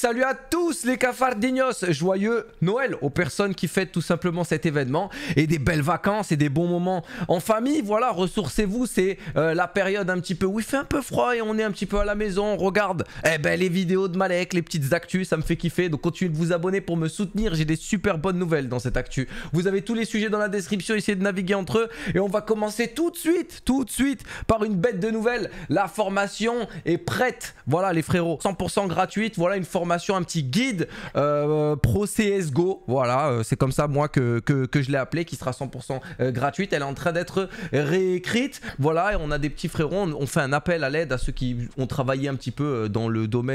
Salut à tous les cafardignos, joyeux Noël aux personnes qui fêtent tout simplement cet événement et des belles vacances et des bons moments en famille. Voilà, ressourcez-vous, c'est euh, la période un petit peu où il fait un peu froid et on est un petit peu à la maison, on regarde eh ben, les vidéos de Malek, les petites actus, ça me fait kiffer. Donc continuez de vous abonner pour me soutenir, j'ai des super bonnes nouvelles dans cette actu. Vous avez tous les sujets dans la description, essayez de naviguer entre eux et on va commencer tout de suite, tout de suite par une bête de nouvelles. La formation est prête, voilà les frérots, 100% gratuite, voilà une formation un petit guide euh, pro CSGO. Voilà, euh, c'est comme ça moi que, que, je l'ai appelé, qui sera 100% euh, gratuite. Elle est en train d'être réécrite. Voilà, et on a des petits frérots, on, fait un appel à l'aide à ceux qui ont travaillé un petit peu euh, dans le domaine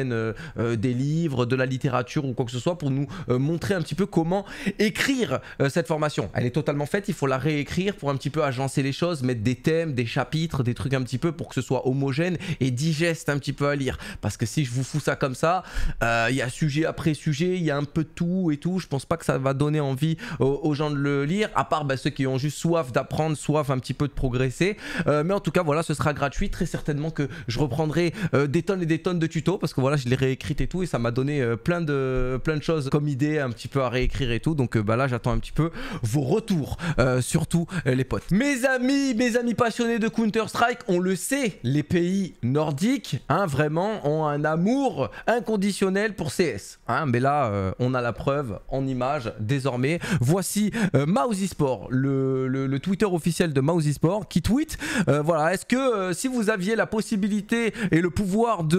des livres, de la littérature ou quoi que ce soit pour nous montrer un petit peu comment écrire cette formation. Elle est totalement faite, il faut la réécrire pour un petit peu agencer les choses, mettre des thèmes, des chapitres, des trucs un petit peu pour que ce soit homogène et digeste un petit peu à lire. Parce que si je vous fous ça comme ça, euh, euh, il y a sujet après sujet, il y a un peu de tout et tout. Je pense pas que ça va donner envie aux, gens de le lire, à part bah, ceux qui ont juste soif d'apprendre, soif un petit peu de progresser. Euh, mais en tout cas, voilà, ce sera gratuit. Très certainement que je reprendrai euh, des tonnes et des tonnes de tutos parce que voilà, je l'ai réécrit et tout et ça m'a donné plein, de, plein de choses comme idées un petit peu à réécrire et tout. Donc bah, là, j'attends un petit peu vos retours, surtout les potes. Mes amis, mes amis passionnés de Counter-Strike, on le sait, les pays nordiques, hein, vraiment, ont un amour inconditionnel pour CS. Hein, mais là, euh, on a la preuve en image désormais. Voici euh, le, Twitter officiel de Mousy qui tweet. Euh, voilà, est-ce que euh, si vous aviez la possibilité et le pouvoir de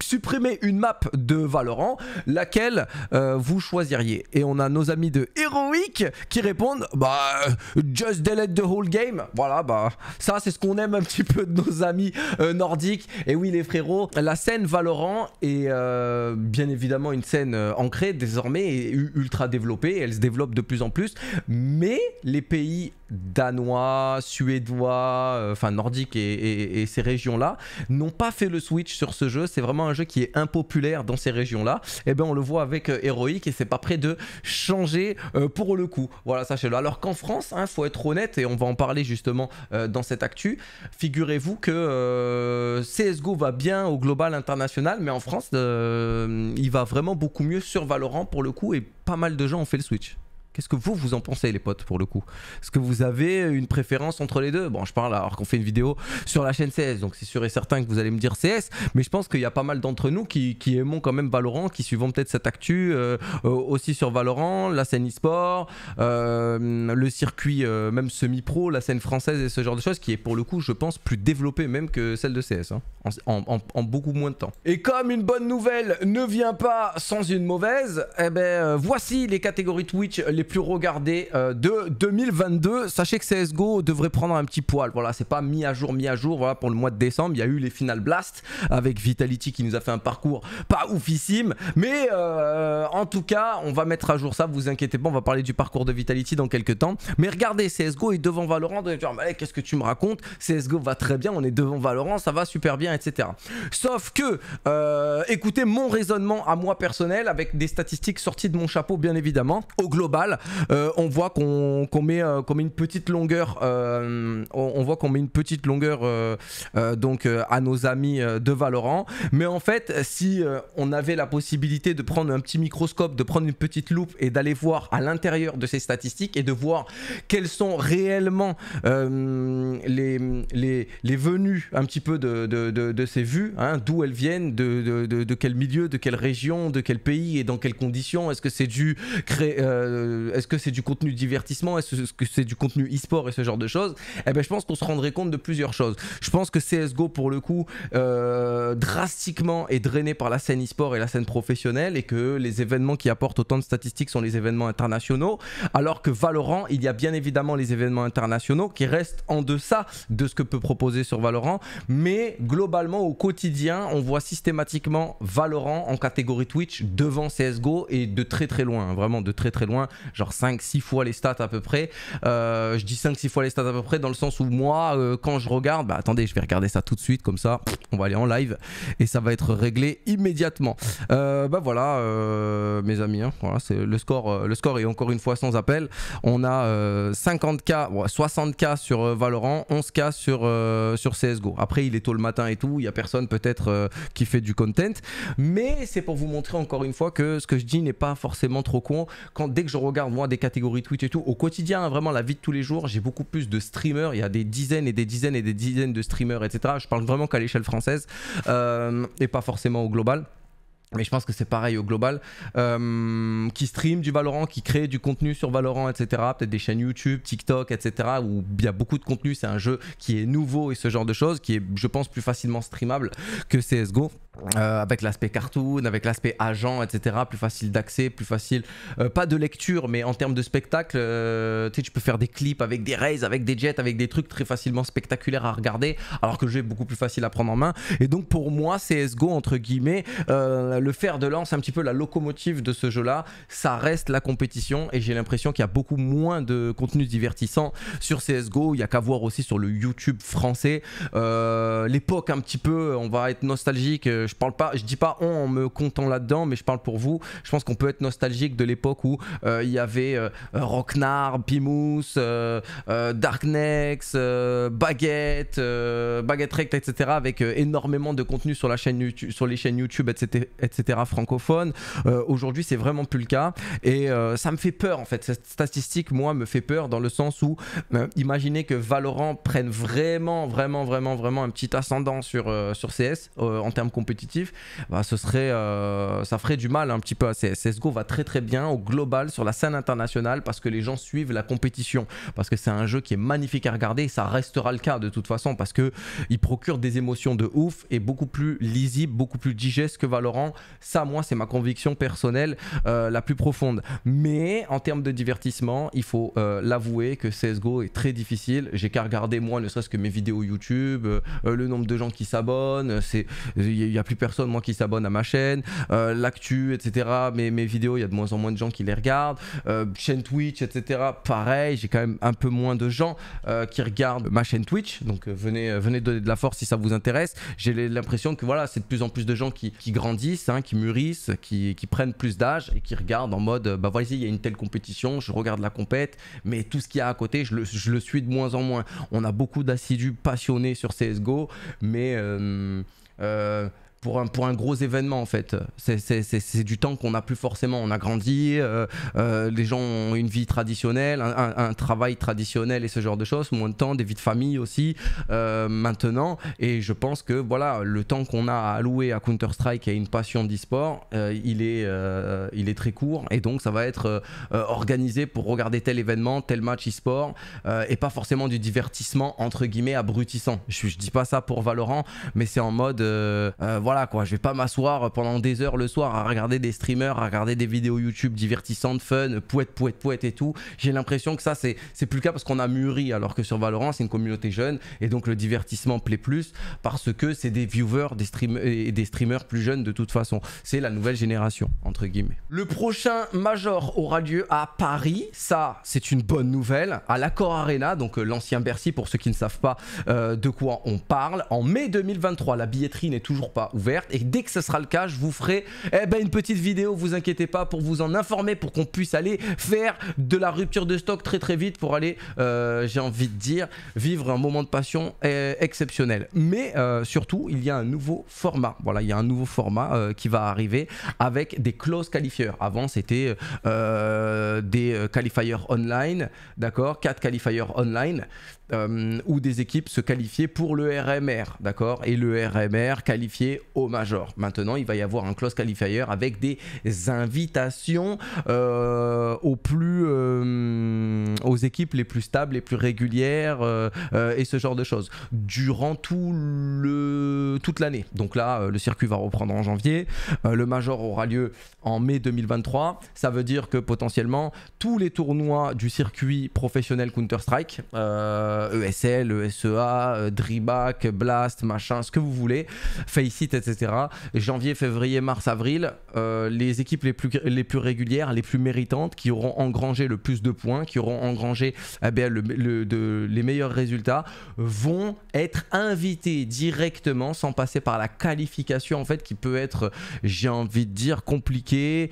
supprimer une map de Valorant, laquelle vous choisiriez Et on a nos amis de Heroic qui répondent Bah, just delete the whole game. Voilà, bah, ça, c'est ce qu'on aime un petit peu de nos amis nordiques. Et oui, les frérots, la scène Valorant est. Euh, bien évidemment une scène euh, ancrée désormais et ultra développée, elle se développe de plus en plus, mais les pays danois, suédois, euh, enfin nordiques et, ces régions-là n'ont pas fait le switch sur ce jeu, c'est vraiment un jeu qui est impopulaire dans ces régions-là, et eh bien on le voit avec Heroic et c'est pas prêt de changer pour le coup, voilà sachez-le. Alors qu'en France, hein, faut être honnête et on va en parler justement dans cette actu, figurez-vous que CSGO va bien au global international, mais en France, euh, il va vraiment beaucoup mieux sur Valorant pour le coup et pas mal de gens ont fait le switch. Qu'est-ce que vous, vous en pensez, les potes, pour le coup Est-ce que vous avez une préférence entre les deux Bon, je parle alors qu'on fait une vidéo sur la chaîne CS, donc c'est sûr et certain que vous allez me dire CS, mais je pense qu'il y a pas mal d'entre nous qui, aimons quand même Valorant, qui suivons peut-être cette actu euh, euh, aussi sur Valorant, la scène e-sport, euh, le circuit même semi-pro, la scène française et ce genre de choses, qui est pour le coup, je pense, plus développée même que celle de CS, hein, en, beaucoup moins de temps. Et comme une bonne nouvelle ne vient pas sans une mauvaise, eh ben, voici les catégories Twitch les plus regardé euh, de 2022. Sachez que CSGO devrait prendre un petit poil. Voilà, c'est pas mis à jour, mis à jour. Voilà, pour le mois de décembre, il y a eu les Final Blast avec Vitality qui nous a fait un parcours pas oufissime. Mais euh, en tout cas, on va mettre à jour ça. Vous inquiétez pas, on va parler du parcours de Vitality dans quelques temps. Mais regardez, CSGO est devant Valorant. Vous dire, mais qu'est-ce que tu me racontes CSGO va très bien, on est devant Valorant, ça va super bien, etc. Sauf que, euh, écoutez mon raisonnement à moi personnel avec des statistiques sorties de mon chapeau, bien évidemment. Au global, on voit qu'on met, une petite longueur, on, voit qu'on met une petite longueur donc euh, à nos amis euh, de Valorant. Mais en fait, si euh, on avait la possibilité de prendre un petit microscope, de prendre une petite loupe et d'aller voir à l'intérieur de ces statistiques et de voir quelles sont réellement les, les, venues un petit peu de, ces vues, hein, d'où elles viennent, de quel milieu, de quelle région, de quel pays et dans quelles conditions, est-ce que c'est dû créer est-ce que c'est du contenu divertissement, est-ce que c'est du contenu e-sport et ce genre de choses Eh ben, je pense qu'on se rendrait compte de plusieurs choses. Je pense que CS:GO pour le coup euh, drastiquement est drainé par la scène e-sport et la scène professionnelle et que les événements qui apportent autant de statistiques sont les événements internationaux, alors que Valorant, il y a bien évidemment les événements internationaux qui restent en deçà de ce que peut proposer sur Valorant, mais globalement au quotidien, on voit systématiquement Valorant en catégorie Twitch devant CS:GO et de très très loin, hein, vraiment de très très loin genre 5-6 fois les stats à peu près. Euh, je dis 5-6 fois les stats à peu près dans le sens où moi, euh, quand je regarde, bah attendez, je vais regarder ça tout de suite, comme ça, on va aller en live et ça va être réglé immédiatement. Euh, bah voilà, mes amis, hein, voilà, c'est le score. le score est encore une fois sans appel. On a 50K, 60K sur Valorant, 11K sur, sur CSGO. Après, il est tôt le matin et tout, il n'y a personne peut-être qui fait du content, mais c'est pour vous montrer encore une fois que ce que je dis n'est pas forcément trop con. Quand dès que je regarde moi des catégories Twitch et tout, au quotidien, hein, vraiment la vie de tous les jours, j'ai beaucoup plus de streamers. Il y a des dizaines et des dizaines et des dizaines de streamers, etc. Je parle vraiment qu'à l'échelle française euh, et pas forcément au global. Mais je pense que c'est pareil au global, euh, qui stream du Valorant, qui crée du contenu sur Valorant, etc. Peut-être des chaînes YouTube, TikTok, etc. Où il y a beaucoup de contenu, c'est un jeu qui est nouveau et ce genre de choses, qui est, je pense, plus facilement streamable que CSGO. Euh, avec l'aspect cartoon, avec l'aspect agent, etc. Plus facile d'accès, plus facile. Euh, pas de lecture, mais en termes de spectacle, euh, sais tu peux faire des clips avec des rays, avec des jets, avec des trucs très facilement spectaculaires à regarder, alors que le jeu est beaucoup plus facile à prendre en main. Et donc pour moi, CSGO, entre guillemets, le fer de lance, un petit peu la locomotive de ce jeu-là, ça reste la compétition. Et j'ai l'impression qu'il y a beaucoup moins de contenu divertissant sur CSGO. Il y a qu'à voir aussi sur le YouTube français. L'époque, un petit peu, on va être nostalgique je parle pas, je dis pas on en me comptant là-dedans, mais je parle pour vous. Je pense qu'on peut être nostalgique de l'époque où euh, il y avait euh, Rocknard Pimous, euh, Darknex, Baguette, Baguette Rect, etc. avec énormément de contenu sur, la chaîne sur les chaînes YouTube, etc. etc. francophones. Aujourd'hui, c'est vraiment plus le cas. Et ça me fait peur en fait. Cette statistique, moi, me fait peur dans le sens où imaginez que Valorant prenne vraiment, vraiment, vraiment, vraiment un petit ascendant sur, sur CS en termes compétitifs bah, ce serait, euh, ça ferait du mal un petit peu à CSGO va très très bien au global sur la scène internationale parce que les gens suivent la compétition, parce que c'est un jeu qui est magnifique à regarder et ça restera le cas de toute façon parce que il procure des émotions de ouf et beaucoup plus lisible, beaucoup plus digeste que Valorant. Ça, moi, c'est ma conviction personnelle euh, la plus profonde. Mais en termes de divertissement, il faut euh, l'avouer que CSGO est très difficile. J'ai qu'à regarder moi, ne serait-ce que mes vidéos YouTube, le nombre de gens qui s'abonnent, c'est il a plus personne, moi, qui s'abonne à ma chaîne. Euh, l'actu, etc. Mes, mes vidéos, il y a de moins en moins de gens qui les regardent. Euh, chaîne Twitch, etc. Pareil, j'ai quand même un peu moins de gens euh, qui regardent ma chaîne Twitch. Donc, venez, venez donner de la force si ça vous intéresse. J'ai l'impression que voilà, c'est de plus en plus de gens qui, grandissent, hein, qui mûrissent, qui, prennent plus d'âge et qui regardent en mode bah, voici, il y a une telle compétition, je regarde la compète, mais tout ce qu'il y a à côté, je le, suis de moins en moins. On a beaucoup d'assidus passionnés sur CSGO, mais pour un, pour un gros événement en fait. C'est du temps qu'on n'a plus forcément. On a grandi, euh, euh, les gens ont une vie traditionnelle, un, travail traditionnel et ce genre de choses, moins de temps, des vies de famille aussi euh, maintenant. Et je pense que voilà, le temps qu'on a alloué à Counter-Strike et à une passion d'e-sport, il, est il est très court et donc ça va être organisé pour regarder tel événement, tel match e-sport et pas forcément du divertissement entre guillemets abrutissant. Je, je dis pas ça pour Valorant, mais c'est en mode voilà quoi, je vais pas m'asseoir pendant des heures le soir à regarder des streamers, à regarder des vidéos YouTube divertissantes, fun, pouet pouet pouet et tout. J'ai l'impression que ça c'est plus le cas parce qu'on a mûri alors que sur Valorant c'est une communauté jeune et donc le divertissement plaît plus parce que c'est des viewers des et des streamers plus jeunes de toute façon. C'est la nouvelle génération entre guillemets. Le prochain Major aura lieu à Paris, ça c'est une bonne nouvelle, à l'Accor Arena, donc euh, l'ancien Bercy pour ceux qui ne savent pas euh, de quoi on parle. En mai 2023, la billetterie n'est toujours pas et dès que ce sera le cas, je vous ferai eh ben, une petite vidéo, vous inquiétez pas, pour vous en informer, pour qu'on puisse aller faire de la rupture de stock très très vite pour aller, euh, j'ai envie de dire, vivre un moment de passion eh, exceptionnel. Mais euh, surtout, il y a un nouveau format. Voilà, il y a un nouveau format euh, qui va arriver avec des close qualifiers. Avant, c'était des qualifiers online, d'accord quatre qualifiers online où euh, ou des équipes se qualifier pour le RMR, d'accord Et le RMR qualifié au Major. Maintenant, il va y avoir un close qualifier avec des invitations euh, aux, plus, euh, aux équipes les plus stables, les plus régulières et ce genre de choses durant tout le, toute l'année. Donc là, le circuit va reprendre en janvier. le Major aura lieu en mai 2023. Ça veut dire que potentiellement tous les tournois du circuit professionnel Counter-Strike ESL, euh, e ESEA, euh, DRIBAC, Blast, machin, ce que vous voulez, Faceit, etc. Janvier, février, mars, avril, euh, les équipes les plus, régulières, les plus méritantes, qui auront engrangé le plus de points, qui auront engrangé eh les meilleurs résultats, vont être invitées directement sans passer par la qualification en fait qui peut être, j'ai envie de dire, compliquée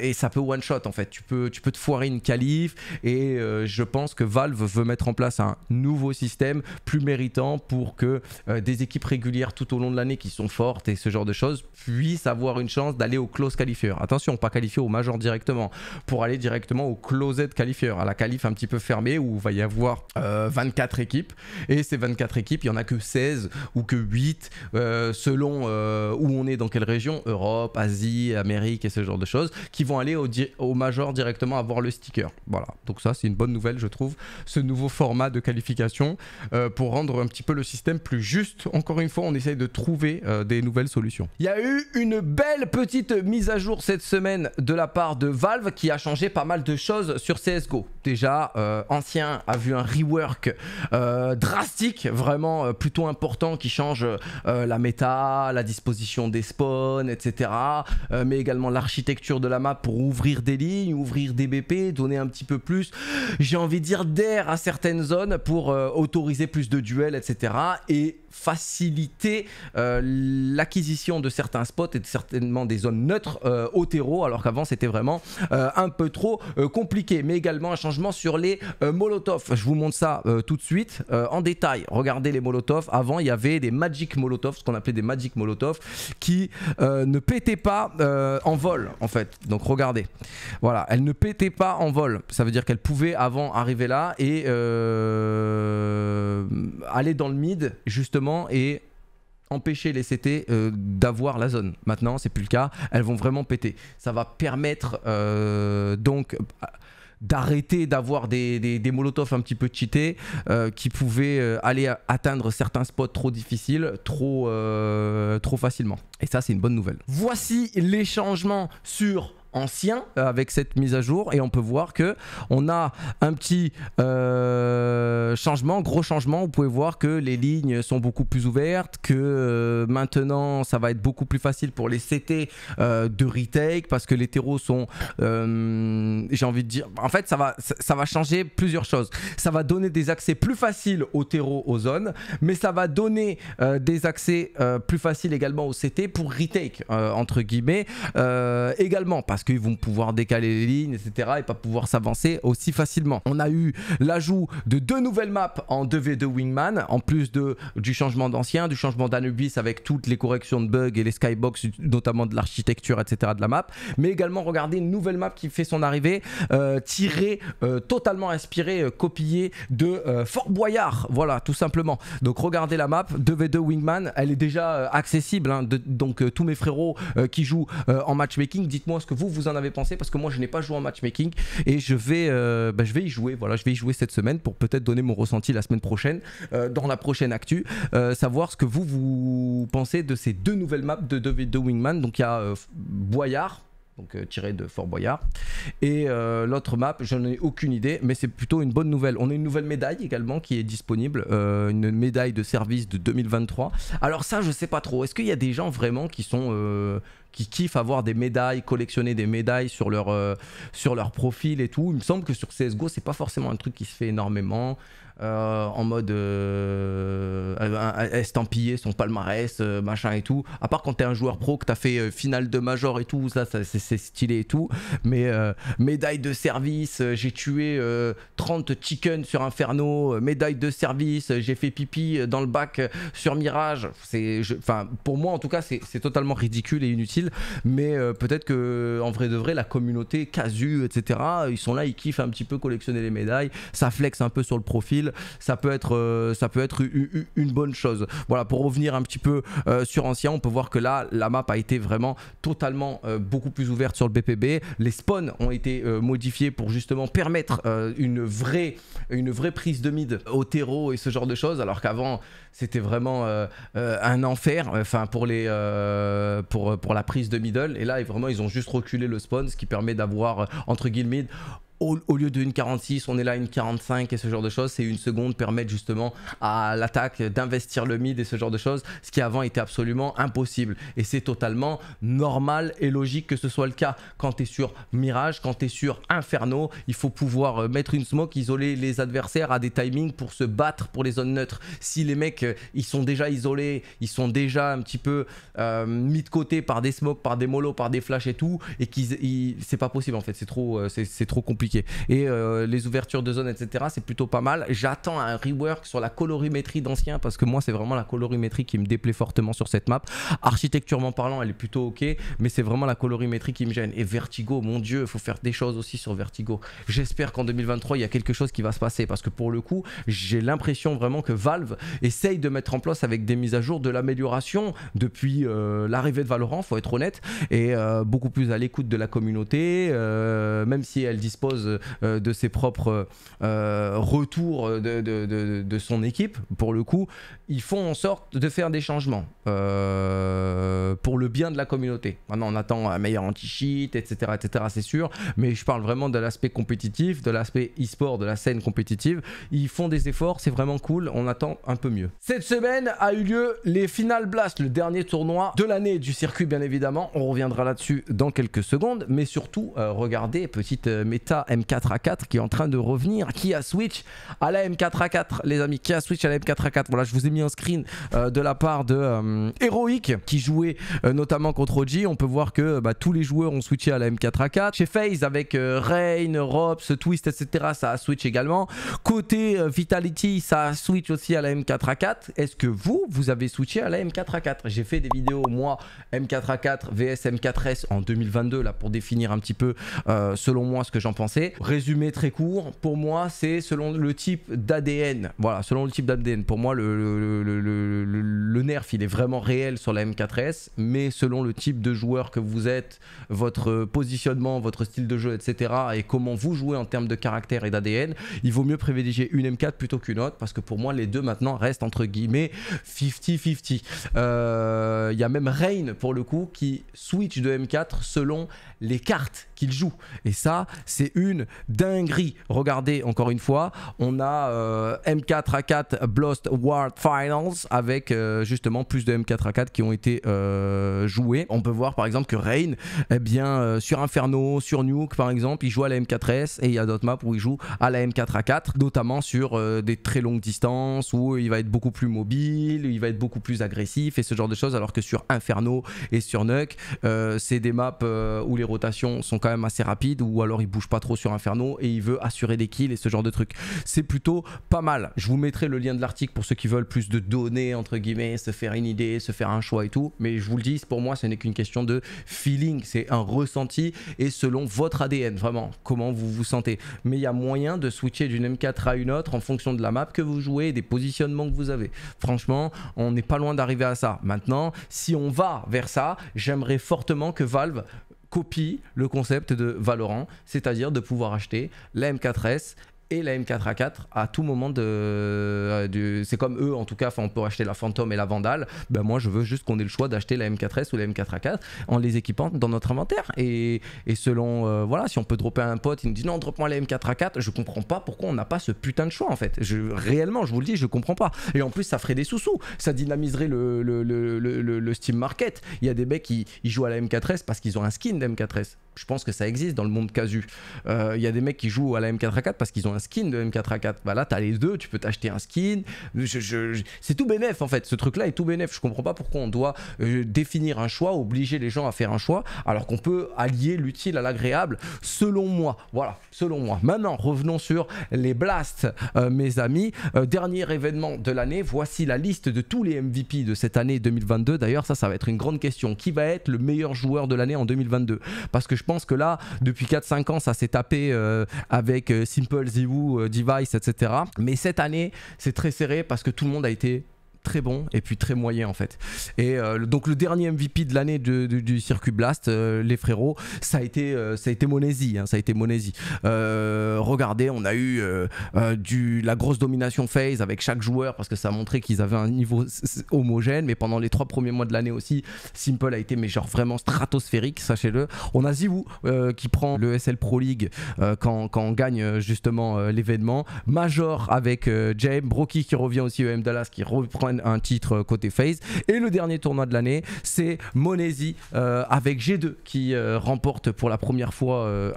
et ça peut one shot en fait. Tu peux, tu peux te foirer une qualif et je pense que Valve veut mettre en place un nouveau système plus méritant pour que euh, des équipes régulières tout au long de l'année qui sont fortes et ce genre de choses puissent avoir une chance d'aller au close qualifier. Attention, pas qualifier au major directement, pour aller directement au closet qualifier, à la qualif un petit peu fermée où il va y avoir 24 euh, équipes et ces 24 équipes, il n'y en a que 16 ou que 8 euh, selon où on est dans quelle région, Europe, Asie, Amérique et ce genre de choses, qui vont aller au, au major directement avoir le sticker. Voilà, donc ça c'est une bonne nouvelle je trouve, ce nouveau format de qualification euh, pour rendre un petit peu le système plus juste. Encore une fois, on essaye de trouver euh, des nouvelles solutions. Il y a eu une belle petite mise à jour cette semaine de la part de Valve qui a changé pas mal de choses sur CSGO. Déjà, euh, Ancien a vu un rework drastique, vraiment plutôt important, qui change la méta, la disposition des spawns, etc. mais également l'architecture de la map pour ouvrir des lignes, ouvrir des BP, donner un petit peu plus, j'ai envie de dire, d'air à certaines zones pour euh, autoriser plus de duels, etc. Et faciliter euh, l'acquisition de certains spots et certainement des zones neutres euh, au terreau, alors qu'avant c'était vraiment euh, un peu trop compliqué. Mais également un changement sur les molotovs, Je vous montre ça tout de suite en détail. Regardez les molotovs, Avant, il y avait des magic molotov, ce qu'on appelait des magic molotov, qui ne pétaient pas en vol, en fait. Donc regardez. Voilà, elles ne pétaient pas en vol. Ça veut dire qu'elles pouvaient avant arriver là et aller dans le mid, justement et empêcher les CT euh, d'avoir la zone. Maintenant, c'est plus le cas. Elles vont vraiment péter. Ça va permettre euh, donc d'arrêter d'avoir des, molotovs un petit peu cheatés euh, qui pouvaient aller atteindre certains spots trop difficiles trop, trop facilement. Et ça, c'est une bonne nouvelle. Voici les changements sur ancien euh, avec cette mise à jour et on peut voir que on a un petit euh, changement, gros changement. Vous pouvez voir que les lignes sont beaucoup plus ouvertes, que euh, maintenant ça va être beaucoup plus facile pour les CT de retake parce que les terreaux sont, j'ai envie de dire, en fait ça va, ça va changer plusieurs choses. Ça va donner des accès plus faciles aux terreaux, aux zones, mais ça va donner des accès plus faciles également aux CT pour retake entre guillemets également parce qu'ils vont pouvoir décaler les lignes, etc. et pas pouvoir s'avancer aussi facilement. On a eu l'ajout de deux nouvelles maps en 2v2 Wingman, en plus de, du changement d'ancien, du changement d'Anubis avec toutes les corrections de bugs et les skybox, notamment de l'architecture, etc. de la map. Mais également, regardez une nouvelle map qui fait son arrivée, euh, tirée, euh, totalement inspirée, euh, copiée de Fort Boyard. Voilà, tout simplement. Donc regardez la map, 2v2 Wingman, elle est déjà accessible. Hein, donc tous mes frérots qui jouent en matchmaking, dites-moi ce que vous vous, en avez pensé, parce que moi, je n'ai pas joué en matchmaking et je vais, euh, bah, je vais y jouer. Voilà, je vais y jouer cette semaine pour peut-être donner mon ressenti la semaine prochaine, euh, dans la prochaine actu, euh, savoir ce que vous, vous pensez de ces deux nouvelles maps de Wingman. Donc, il y a Boyard donc euh, tiré de Fort Boyard. Et euh, l'autre map, je n'en ai aucune idée, mais c'est plutôt une bonne nouvelle. On a une nouvelle médaille également qui est disponible, euh, une médaille de service de 2023. Alors ça, je sais pas trop. Est-ce qu'il y a des gens vraiment qui sont qui kiffent avoir des médailles, collectionner des médailles sur leur, sur leur profil et tout. Il me semble que sur CSGO, c'est pas forcément un truc qui se fait énormément. Euh, en mode euh, euh, estampillé son palmarès, machin et tout. À part quand t'es un joueur pro, que t'as fait finale de major et tout, ça, c'est stylé et tout. Mais médaille de service, j'ai tué 30 chickens sur Inferno, médaille de service, j'ai fait pipi dans le bac sur Mirage. pour moi en tout cas, c'est totalement ridicule et inutile. Mais peut-être que en vrai de vrai, la communauté casu, etc. Ils sont là, ils kiffent un petit peu collectionner les médailles, ça flexe un peu sur le profil ça peut être, euh, ça peut être une bonne chose. Voilà, pour revenir un petit peu euh, sur Ancien, on peut voir que là, la map a été vraiment totalement euh, beaucoup plus ouverte sur le BPB. Les spawns ont été modifiés pour justement permettre une, vraie, une vraie prise de mid au terreau et ce genre de choses, alors qu'avant, c'était vraiment un enfer enfin pour, les, pour, pour la prise de middle. Et là, vraiment, ils ont juste reculé le spawn, ce qui permet d'avoir, entre guillemets, au, lieu d'une 46, on est là à une 45 et ce genre de choses. c'est une seconde permettre justement à l'attaque d'investir le mid et ce genre de choses, ce qui avant était absolument impossible. Et c'est totalement normal et logique que ce soit le cas. Quand tu es sur Mirage, quand tu es sur Inferno, il faut pouvoir euh, mettre une smoke, isoler les adversaires à des timings pour se battre pour les zones neutres. Si les mecs, euh, ils sont déjà isolés, ils sont déjà un petit peu euh, mis de côté par des smokes, par des molos, par des flashs et tout, et qu'ils, c'est pas possible en fait, c'est trop, c'est trop compliqué et euh, les ouvertures de zone, etc., c'est plutôt pas mal. J'attends un rework sur la colorimétrie d'ancien parce que moi, c'est vraiment la colorimétrie qui me déplaît fortement sur cette map. Architecturement parlant, elle est plutôt ok, mais c'est vraiment la colorimétrie qui me gêne. Et Vertigo, mon dieu, il faut faire des choses aussi sur Vertigo. J'espère qu'en 2023, il y a quelque chose qui va se passer parce que pour le coup, j'ai l'impression vraiment que Valve essaye de mettre en place avec des mises à jour de l'amélioration depuis euh, l'arrivée de Valorant, faut être honnête, et euh, beaucoup plus à l'écoute de la communauté, même si elle dispose euh, de ses propres euh, retours de, de, son équipe, pour le coup, ils font en sorte de faire des changements. Euh, pour le bien de la communauté. Maintenant, on attend un meilleur anti-cheat, etc., etc., c'est sûr. Mais je parle vraiment de l'aspect compétitif, de l'aspect e-sport, de la scène compétitive. Ils font des efforts, c'est vraiment cool. On attend un peu mieux. Cette semaine a eu lieu les Final Blast, le dernier tournoi de l'année du circuit, bien évidemment. On reviendra là-dessus dans quelques secondes. Mais surtout, euh, regardez, petite euh, méta M4A4 qui est en train de revenir. Qui a Switch à la M4A4, les amis Qui a Switch à la M4A4 Voilà, je vous ai mis un screen euh, de la part de Heroic qui jouait euh, notamment contre OG, on peut voir que bah, tous les joueurs ont switché à la M4A4. Chez FaZe, avec euh, Reign, Rain, Robs, Twist, etc., ça a switch également. Côté euh, Vitality, ça a switch aussi à la M4A4. Est-ce que vous, vous avez switché à la M4A4 J'ai fait des vidéos, moi, M4A4 vs M4S en 2022, là, pour définir un petit peu, selon moi, ce que j'en pensais. Résumé très court, pour moi, c'est selon le type d'ADN. Voilà, selon le type d'ADN. Pour moi, le nerf, il est vraiment réel sur la M4S mais selon le type de joueur que vous êtes, votre positionnement, votre style de jeu, etc., et comment vous jouez en termes de caractère et d'ADN, il vaut mieux privilégier une M4 plutôt qu'une autre, parce que pour moi, les deux maintenant restent entre guillemets 50-50. Euh, il y a même Rain, pour le coup, qui switch de M4 selon les cartes qu'il joue. Et ça, c'est une dinguerie. Regardez, encore une fois, on a euh, M4A4 Blast World Finals, avec euh, justement plus de M4A4 qui ont été... Euh, jouer. On peut voir par exemple que Rain, eh bien, euh, sur Inferno, sur Nuke par exemple, il joue à la M4S et il y a d'autres maps où il joue à la M4A4, notamment sur euh, des très longues distances où il va être beaucoup plus mobile, il va être beaucoup plus agressif et ce genre de choses, alors que sur Inferno et sur Nuke, c'est des maps où les rotations sont quand même assez rapides ou alors il bouge pas trop sur Inferno et il veut assurer des kills et ce genre de trucs. C'est plutôt pas mal. Je vous mettrai le lien de l'article pour ceux qui veulent plus de données, entre guillemets, se faire une idée, se faire un choix et tout. Mais je vous vous pour moi, ce n'est qu'une question de feeling, c'est un ressenti et selon votre ADN, vraiment, comment vous vous sentez. Mais il y a moyen de switcher d'une M4 à une autre en fonction de la map que vous jouez et des positionnements que vous avez. Franchement, on n'est pas loin d'arriver à ça. Maintenant, si on va vers ça, j'aimerais fortement que Valve copie le concept de Valorant, c'est-à-dire de pouvoir acheter la M4S et la M4 A4 à tout moment de, euh, c'est comme eux en tout cas on peut acheter la Phantom et la Vandal ben moi je veux juste qu'on ait le choix d'acheter la M4S ou la M4 A4 en les équipant dans notre inventaire et, et selon euh, voilà si on peut dropper un pote il me dit non drop moi la M4 A4 je comprends pas pourquoi on n'a pas ce putain de choix en fait je, réellement je vous le dis je comprends pas et en plus ça ferait des sous-sous ça dynamiserait le, le, le, le, Steam Market il y a des mecs qui jouent à la M4S parce qu'ils ont un skin m 4 s je pense que ça existe dans le monde casu. Euh, il y a des mecs qui jouent à la M4A4 parce qu'ils ont un skin de M4A4. Bah là, t'as les deux, tu peux t'acheter un skin. Je, C'est tout bénéf en fait. Ce truc-là est tout bénéf. Je comprends pas pourquoi on doit euh, définir un choix, obliger les gens à faire un choix, alors qu'on peut allier l'utile à l'agréable, selon moi. Voilà, selon moi. Maintenant, revenons sur les blasts, euh, mes amis. dernier événement de l'année. Voici la liste de tous les MVP de cette année 2022. D'ailleurs, ça, ça va être une grande question. Qui va être le meilleur joueur de l'année en 2022 Parce que je je pense que là, depuis 4-5 ans, ça s'est tapé euh, avec euh, Simple, Ziwoo, euh, Device, etc. Mais cette année, c'est très serré parce que tout le monde a été très bon et puis très moyen en fait. Et euh, donc le dernier MVP de l'année du, circuit Blast, euh, les frérots, ça a été ça a été Monésie ça a été Monesi. Hein, euh, regardez, on a eu du la grosse domination phase avec chaque joueur parce que ça a montré qu'ils avaient un niveau homogène. Mais pendant les trois premiers mois de l'année aussi, Simple a été mais genre vraiment stratosphérique, sachez-le. On a Ziwu qui prend le SL Pro League quand, quand, on gagne justement l'événement. Major avec James, Brocky qui revient aussi, EM Dallas qui reprend un, titre euh, côté phase. Et le dernier tournoi de l'année, c'est Monesi euh, avec G2 qui euh, remporte pour la première fois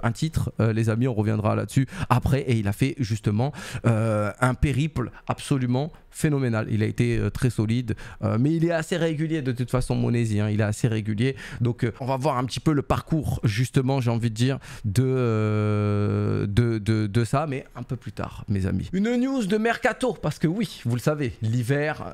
un titre. les amis, on reviendra là-dessus après. Et il a fait justement un périple absolument phénoménal. Il a été très solide, mais il est assez régulier de toute façon, Monesi. Hein. il est assez régulier. Donc on va voir un petit peu le parcours justement, j'ai envie de dire, de, de ça, mais un peu plus tard, mes amis. Une news de Mercato, parce que oui, vous le savez, l'hiver,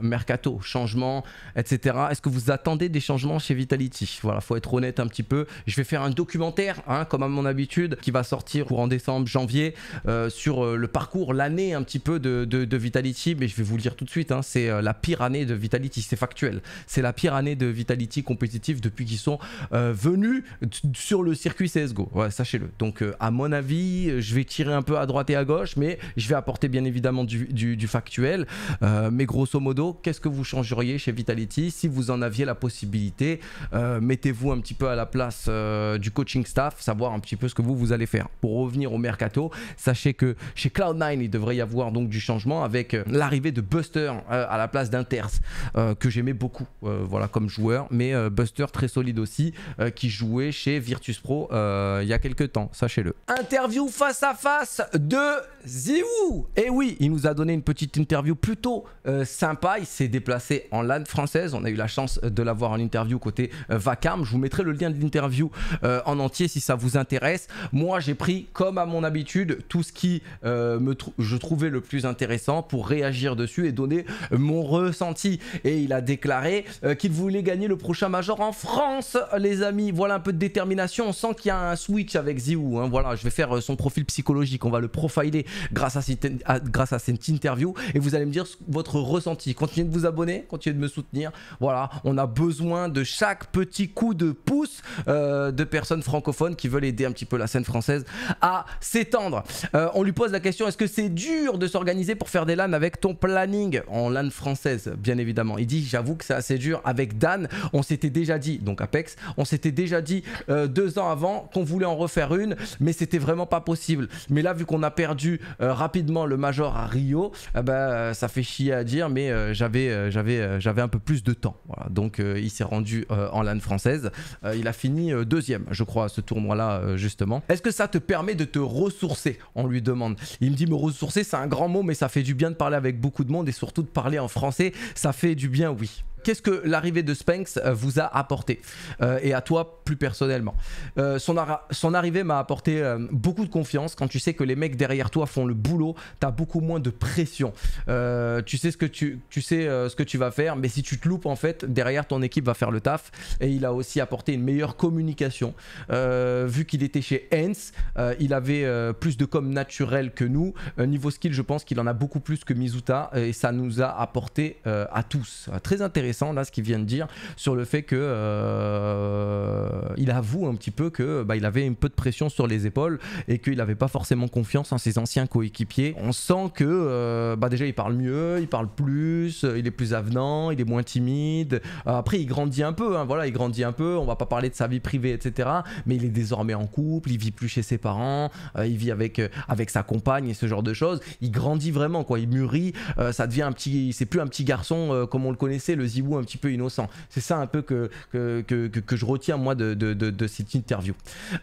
mercato, changement, etc. Est-ce que vous attendez des changements chez Vitality Voilà, faut être honnête un petit peu. Je vais faire un documentaire, hein, comme à mon habitude, qui va sortir courant décembre, janvier, euh, sur euh, le parcours, l'année un petit peu de, Vitality. Mais je vais vous le dire tout de suite, hein, c'est euh, la pire année de Vitality, c'est factuel. C'est la pire année de Vitality compétitive depuis qu'ils sont venus sur le circuit CSGO. sachez-le. Donc, à mon avis, je vais tirer un peu à droite et à gauche, mais je vais apporter bien évidemment du, du factuel. mais grosso modo, qu'est-ce que vous changeriez chez Vitality si vous en aviez la possibilité euh, Mettez-vous un petit peu à la place euh, du coaching staff, savoir un petit peu ce que vous, vous allez faire. Pour revenir au mercato, sachez que chez Cloud9, il devrait y avoir donc du changement avec euh, l'arrivée de Buster à la place d'Inters, que j'aimais beaucoup voilà, comme joueur, mais Buster très solide aussi, qui jouait chez Virtus Pro il y a quelques temps, sachez-le. Interview face à face de Ziwu Et eh oui, il nous a donné une petite interview plutôt sympa. Il s'est déplacé en LAN française. On a eu la chance de l'avoir en interview côté euh, Vacarme. Je vous mettrai le lien de l'interview euh, en entier si ça vous intéresse. Moi, j'ai pris, comme à mon habitude, tout ce qui euh, me je trouvais le plus intéressant pour réagir dessus et donner mon ressenti. Et il a déclaré qu'il voulait gagner le prochain major en France, les amis. Voilà un peu de détermination. On sent qu'il y a un switch avec Ziou. Hein. Voilà, je vais faire son profil psychologique. On va le profiler grâce à, grâce à cette interview. Et vous allez me dire votre ressenti Continuez de vous abonner, continuez de me soutenir. Voilà, on a besoin de chaque petit coup de pouce euh, de personnes francophones qui veulent aider un petit peu la scène française à s'étendre. Euh, on lui pose la question est-ce que c'est dur de s'organiser pour faire des LAN avec ton planning en LAN française, bien évidemment. Il dit j'avoue que c'est assez dur. Avec Dan, on s'était déjà dit, donc Apex, on s'était déjà dit euh, deux ans avant qu'on voulait en refaire une, mais c'était vraiment pas possible. Mais là, vu qu'on a perdu rapidement le Major à Rio, eh ben ça fait chier à dire, mais euh, j'avais, euh, j'avais, euh, j'avais un peu plus de temps. Donc il s'est rendu en LAN française. il a fini deuxième, je crois, à ce tournoi-là, justement. Est-ce que ça te permet de te ressourcer On lui demande. Il me dit, me ressourcer, c'est un grand mot, mais ça fait du bien de parler avec beaucoup de monde et surtout de parler en français. Ça fait du bien, oui qu'est-ce que l'arrivée de Spanx euh, vous a apporté euh, Et à toi, plus personnellement. Euh, son, arrivée m'a apporté beaucoup de confiance. Quand tu sais que les mecs derrière toi font le boulot, tu as beaucoup moins de pression. tu sais ce que tu, sais ce que tu vas faire, mais si tu te loupes en fait, derrière ton équipe va faire le taf. Et il a aussi apporté une meilleure communication. vu qu'il était chez Hens, il avait plus de com naturel que nous. niveau skill, je pense qu'il en a beaucoup plus que Mizuta et ça nous a apporté à tous. Très intéressant là ce qu'il vient de dire sur le fait que euh, il avoue un petit peu que bah, il avait un peu de pression sur les épaules et qu'il n'avait pas forcément confiance en ses anciens coéquipiers. On sent que euh, bah, déjà il parle mieux, il parle plus, euh, il est plus avenant, il est moins timide. Après il grandit un peu, hein, voilà, il grandit un peu. On va pas parler de sa vie privée, etc. Mais il est désormais en couple, il vit plus chez ses parents, il vit avec avec sa compagne et ce genre de choses. Il grandit vraiment quoi, il mûrit. ça devient un petit, c'est plus un petit garçon comme on le connaissait, le Zimou un petit peu innocent. C'est ça un peu que, que, que, que je retiens moi de, de, de, cette interview.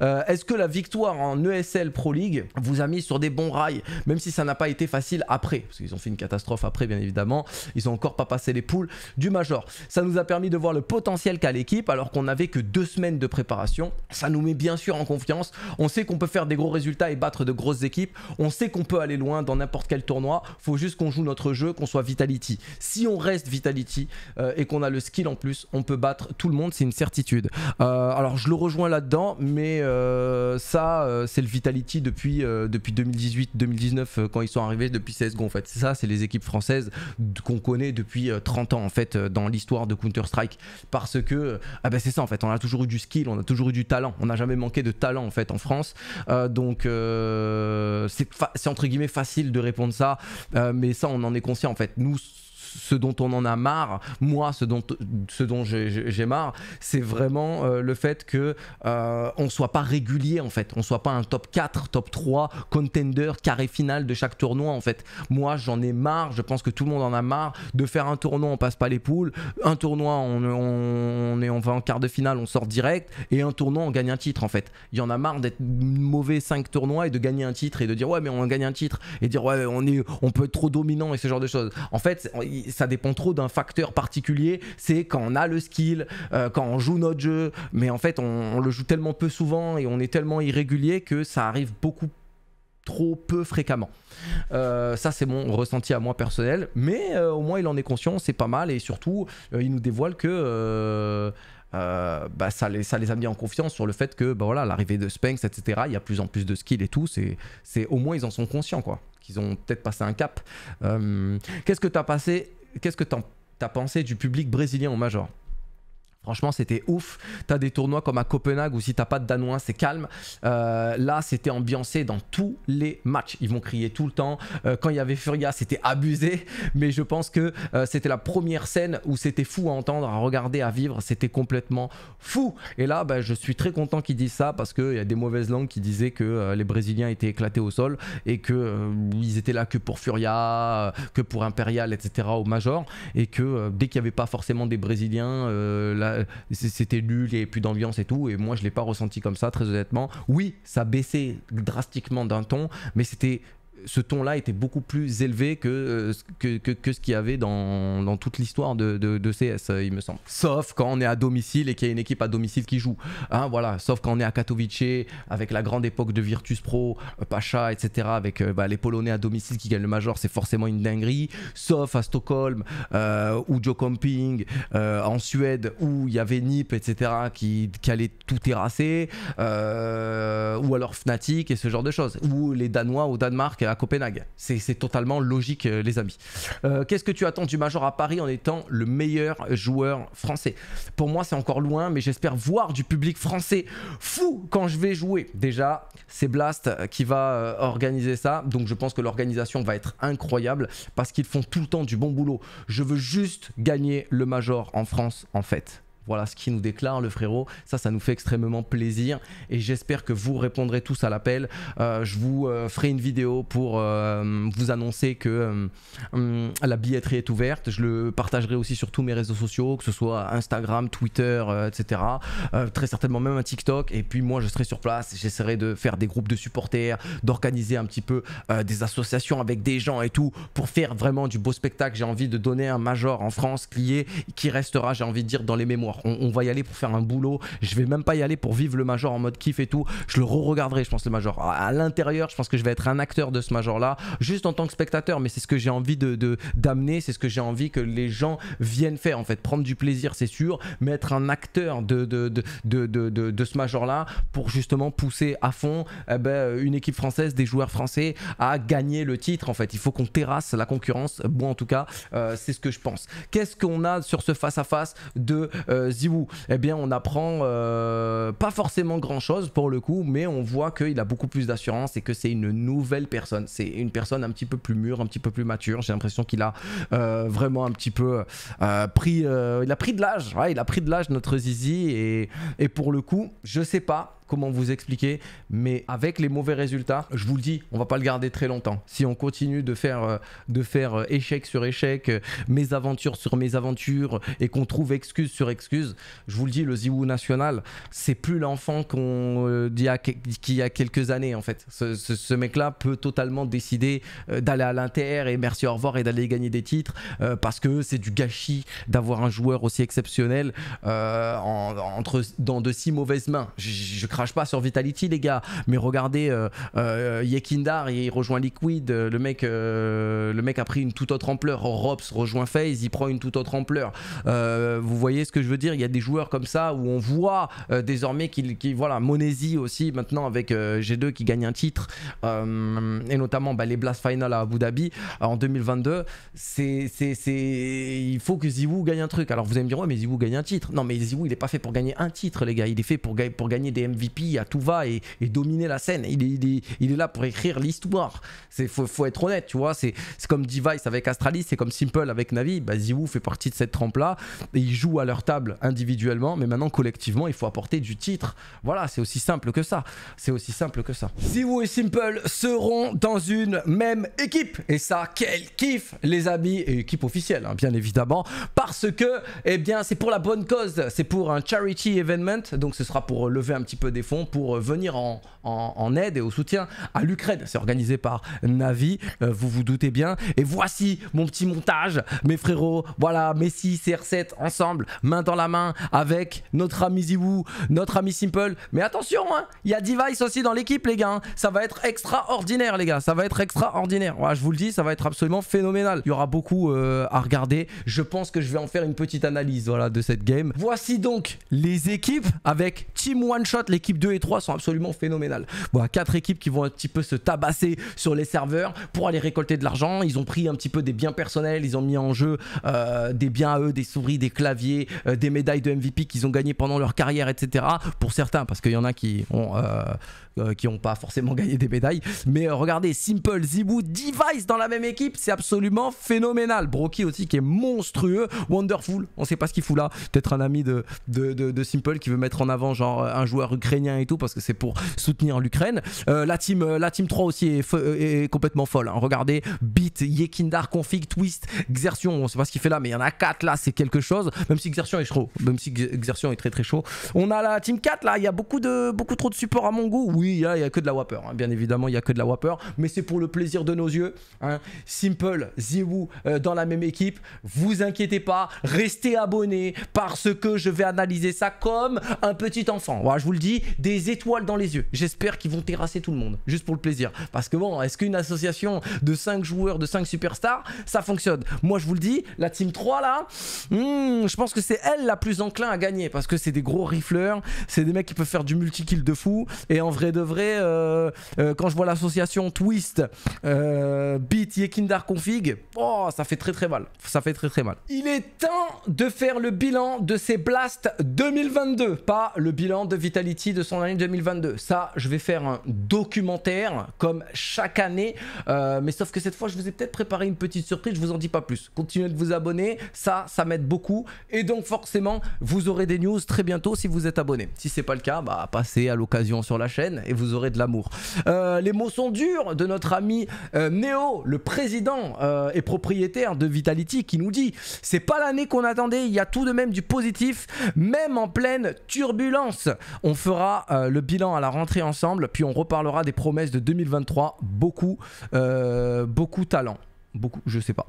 Euh, est-ce que la victoire en ESL Pro League vous a mis sur des bons rails, même si ça n'a pas été facile après Parce qu'ils ont fait une catastrophe après, bien évidemment. Ils ont encore pas passé les poules du Major. Ça nous a permis de voir le potentiel qu'a l'équipe alors qu'on n'avait que deux semaines de préparation. Ça nous met bien sûr en confiance. On sait qu'on peut faire des gros résultats et battre de grosses équipes. On sait qu'on peut aller loin dans n'importe quel tournoi. Faut juste qu'on joue notre jeu, qu'on soit Vitality. Si on reste Vitality, euh, euh, et qu'on a le skill en plus, on peut battre tout le monde, c'est une certitude. Euh, alors je le rejoins là-dedans, mais euh, ça, c'est le Vitality depuis, depuis 2018-2019 quand ils sont arrivés, depuis CSGO en fait. C'est Ça, c'est les équipes françaises qu'on connaît depuis 30 ans en fait dans l'histoire de Counter-Strike parce que ah ben c'est ça en fait, on a toujours eu du skill, on a toujours eu du talent, on n'a jamais manqué de talent en fait en France. donc c'est entre guillemets facile de répondre ça, mais ça on en est conscient en fait. Nous ce dont on en a marre, moi, ce dont, ce dont j'ai marre, c'est vraiment euh, le fait que euh, on soit pas régulier en fait, on soit pas un top 4, top 3, contender, carré final de chaque tournoi en fait. Moi, j'en ai marre, je pense que tout le monde en a marre de faire un tournoi, on passe pas les poules, un tournoi, on, est, va en quart de finale, on sort direct, et un tournoi, on gagne un titre en fait. Il y en a marre d'être mauvais 5 tournois et de gagner un titre et de dire ouais, mais on gagne un titre et dire ouais, on, est, on peut être trop dominant et ce genre de choses. En fait, ça dépend trop d'un facteur particulier. C'est quand on a le skill, euh, quand on joue notre jeu, mais en fait, on, le joue tellement peu souvent et on est tellement irrégulier que ça arrive beaucoup trop peu fréquemment. Euh, ça, c'est mon ressenti à moi personnel, mais euh, au moins il en est conscient, c'est pas mal et surtout, il nous dévoile que euh, bah, ça, les, ça les a mis en confiance sur le fait que bah, voilà, l'arrivée de Spence, etc., il y a plus en plus de skills et tout. C'est Au moins, ils en sont conscients, quoi. Qu'ils ont peut-être passé un cap. Euh, qu'est-ce que tu as passé Qu'est-ce que tu as pensé du public brésilien au Major Franchement, c'était ouf. T'as des tournois comme à Copenhague où si t'as pas de Danois, c'est calme. Euh, là, c'était ambiancé dans tous les matchs. Ils vont crier tout le temps. Euh, quand il y avait Furia, c'était abusé. Mais je pense que euh, c'était la première scène où c'était fou à entendre, à regarder, à vivre. C'était complètement fou. Et là, ben, je suis très content qu'ils disent ça parce qu'il y a des mauvaises langues qui disaient que les Brésiliens étaient éclatés au sol et que ils étaient là que pour Furia, que pour Imperial, etc. au Major. Et que dès qu'il n'y avait pas forcément des Brésiliens, là, euh, c'était nul, il plus d'ambiance et tout. Et moi, je ne l'ai pas ressenti comme ça, très honnêtement. Oui, ça baissait drastiquement d'un ton, mais c'était ce ton-là était beaucoup plus élevé euh, que, que, que, ce qu'il y avait dans, dans toute l'histoire de, de, CS, euh, il me semble. Sauf quand on est à domicile et qu'il y a une équipe à domicile qui joue. Hein, voilà. Sauf quand on est à Katowice, avec la grande époque de Virtus Pro, euh, Pacha, etc., avec bah, les Polonais à domicile qui gagnent le Major, c'est forcément une dinguerie. Sauf à Stockholm, euh, ou Joe Camping, en Suède, où il y avait Nip, etc., qui, qui allait tout terrasser, ou alors Fnatic et ce genre de choses. Ou les Danois au Danemark Copenhague. C'est totalement logique, euh, les amis. Euh, qu'est-ce que tu attends du Major à Paris en étant le meilleur joueur français Pour moi, c'est encore loin, mais j'espère voir du public français fou quand je vais jouer. Déjà, c'est Blast euh, qui va organiser ça, donc je pense que l'organisation va être incroyable parce qu'ils font tout le temps du bon boulot. Je veux juste gagner le Major en France, en fait. Voilà ce qui nous déclare le frérot. Ça, ça nous fait extrêmement plaisir. Et j'espère que vous répondrez tous à l'appel. Euh, je vous euh, ferai une vidéo pour euh, vous annoncer que hum, la billetterie est ouverte. Je le partagerai aussi sur tous mes réseaux sociaux, que ce soit Instagram, Twitter, etc. très certainement même un TikTok. Et puis moi, je serai sur place. J'essaierai de faire des groupes de supporters, d'organiser un petit peu des associations avec des gens et tout pour faire vraiment du beau spectacle. J'ai envie de donner un major en France qui, est, qui restera, j'ai envie de dire, dans les mémoires on, va y aller pour faire un boulot. Je vais même pas y aller pour vivre le Major en mode kiff et tout. Je le re-regarderai, je pense, le Major. À, l'intérieur, je pense que je vais être un acteur de ce Major-là, juste en tant que spectateur. Mais c'est ce que j'ai envie de d'amener, c'est ce que j'ai envie que les gens viennent faire. En fait, prendre du plaisir, c'est sûr, mais être un acteur de, de, ce Major-là pour justement pousser à fond eh ben, une équipe française, des joueurs français à gagner le titre. En fait, il faut qu'on terrasse la concurrence. Bon, en tout cas, euh, c'est ce que je pense. Qu'est-ce qu'on a sur ce face-à-face de. Euh, euh, Ziwoo Eh bien, on apprend euh, pas forcément grand-chose pour le coup, mais on voit qu'il a beaucoup plus d'assurance et que c'est une nouvelle personne. C'est une personne un petit peu plus mûre, un petit peu plus mature. J'ai l'impression qu'il a euh, vraiment un petit peu pris, il a pris de l'âge. il a pris de l'âge notre Zizi et, et pour le coup, je sais pas comment vous expliquer, mais avec les mauvais résultats, je vous le dis, on va pas le garder très longtemps. Si on continue de faire, euh, de faire euh, échec sur échec, euh, mes sur mes aventures, et qu'on trouve excuse sur excuse, je vous le dis, le Ziwoo national, c'est plus l'enfant qu'on dit qu'il y a quelques années en fait. Ce, mec-là peut totalement décider d'aller à l'Inter et merci au revoir et d'aller gagner des titres parce que c'est du gâchis d'avoir un joueur aussi exceptionnel entre dans de si mauvaises mains. Je, je, pas sur Vitality, les gars. Mais regardez, euh, euh Yekindar, il rejoint Liquid. Euh, le mec, euh, le mec a pris une toute autre ampleur. Robs rejoint FaZe, il prend une toute autre ampleur. vous voyez ce que je veux dire Il y a des joueurs comme ça où on voit désormais qu'il, Qu voilà, Monesi aussi, maintenant avec G2 qui gagne un titre. et notamment bah, les Blast Final à Abu Dhabi en 2022. C'est, il faut que ZywOo gagne un truc. Alors vous allez me dire, ouais, mais ZywOo gagne un titre. Non, mais ZywOo il n'est pas fait pour gagner un titre, les gars. Il est fait pour, pour gagner des MVP à tout va et, dominer la scène. Il est, il est, là pour écrire l'histoire. C'est faut, être honnête, tu vois. C'est comme Device avec Astralis, c'est comme Simple avec Navi. Bah, vous fait partie de cette trempe-là et ils jouent à leur table individuellement, mais maintenant collectivement, il faut apporter du titre. Voilà, c'est aussi simple que ça. C'est aussi simple que ça. Wu et Simple seront dans une même équipe et ça, quel kiff, les amis, et équipe officielle, hein, bien évidemment, parce que, eh bien, c'est pour la bonne cause. C'est pour un charity event, donc ce sera pour lever un petit peu des fonds pour euh, venir en, aide et au soutien à l'Ukraine. C'est organisé par Navi, euh, vous vous doutez bien. Et voici mon petit montage, mes frérots. Voilà, Messi, CR7, ensemble, main dans la main, avec notre ami Zibou, notre ami Simple. Mais attention, hein, il y a Device aussi dans l'équipe, les gars. Hein. Ça va être extraordinaire, les gars. Ça va être extraordinaire. je vous le dis, ça va être absolument phénoménal. Il y aura beaucoup euh, à regarder. Je pense que je vais en faire une petite analyse voilà, de cette game. Voici donc les équipes avec Team One Shot, les équipes 2 et 3 sont absolument phénoménales. Voilà quatre équipes qui vont un petit peu se tabasser sur les serveurs pour aller récolter de l'argent. Ils ont pris un petit peu des biens personnels, ils ont mis en jeu euh, des biens à eux, des souris, des claviers, euh, des médailles de MVP qu'ils ont gagnées pendant leur carrière, etc. Pour certains, parce qu'il y en a qui ont euh, euh, qui n'ont pas forcément gagné des médailles. Mais euh, regardez, Simple, Zibou, Device dans la même équipe, c'est absolument phénoménal. Brocky aussi qui est monstrueux, Wonderful, on sait pas ce qu'il fout là. Peut-être un ami de, de, Simple qui veut mettre en avant genre euh, un joueur ukrainien et tout parce que c'est pour soutenir l'Ukraine. la, team, la team 3 aussi est, complètement folle. Hein. Regardez, Beat, Yekindar, Config, Twist, Exertion, on sait pas ce qu'il fait là, mais il y en a 4 là, c'est quelque chose. Même si Exertion est chaud, même si Exertion est très très chaud. On a la team 4 là, il y a beaucoup, de, beaucoup trop de support à mon goût oui, il y a, que de la Whopper. Hein. Bien évidemment, il y a que de la Whopper. Mais c'est pour le plaisir de nos yeux. Hein. Simple, Ziwoo euh, dans la même équipe. Vous inquiétez pas, restez abonnés parce que je vais analyser ça comme un petit enfant. Voilà, je vous le dis, des étoiles dans les yeux. J'espère qu'ils vont terrasser tout le monde, juste pour le plaisir. Parce que bon, est-ce qu'une association de 5 joueurs, de 5 superstars, ça fonctionne Moi, je vous le dis, la Team 3 là, hmm, je pense que c'est elle la plus enclin à gagner parce que c'est des gros rifleurs, c'est des mecs qui peuvent faire du multi-kill de fou. Et en vrai, vrai de vrai, euh, euh, quand je vois l'association Twist, euh, Beat, Yekindar Config, oh, ça fait très très mal. Ça fait très très mal. Il est temps de faire le bilan de ces blasts 2022, pas le bilan de Vitality de son année 2022. Ça, je vais faire un documentaire comme chaque année, mais sauf que cette fois, je vous ai peut-être préparé une petite surprise, je vous en dis pas plus. Continuez de vous abonner, ça, ça m'aide beaucoup. Et donc forcément, vous aurez des news très bientôt si vous êtes abonné. Si c'est pas le cas, bah, passez à l'occasion sur la chaîne et vous aurez de l'amour. Euh, les mots sont durs de notre ami euh, Neo, Néo, le président euh, et propriétaire de Vitality, qui nous dit c'est pas l'année qu'on attendait, il y a tout de même du positif, même en pleine turbulence. On fera le bilan à la rentrée ensemble, puis on reparlera des promesses de 2023. Beaucoup, beaucoup talent beaucoup, je sais pas.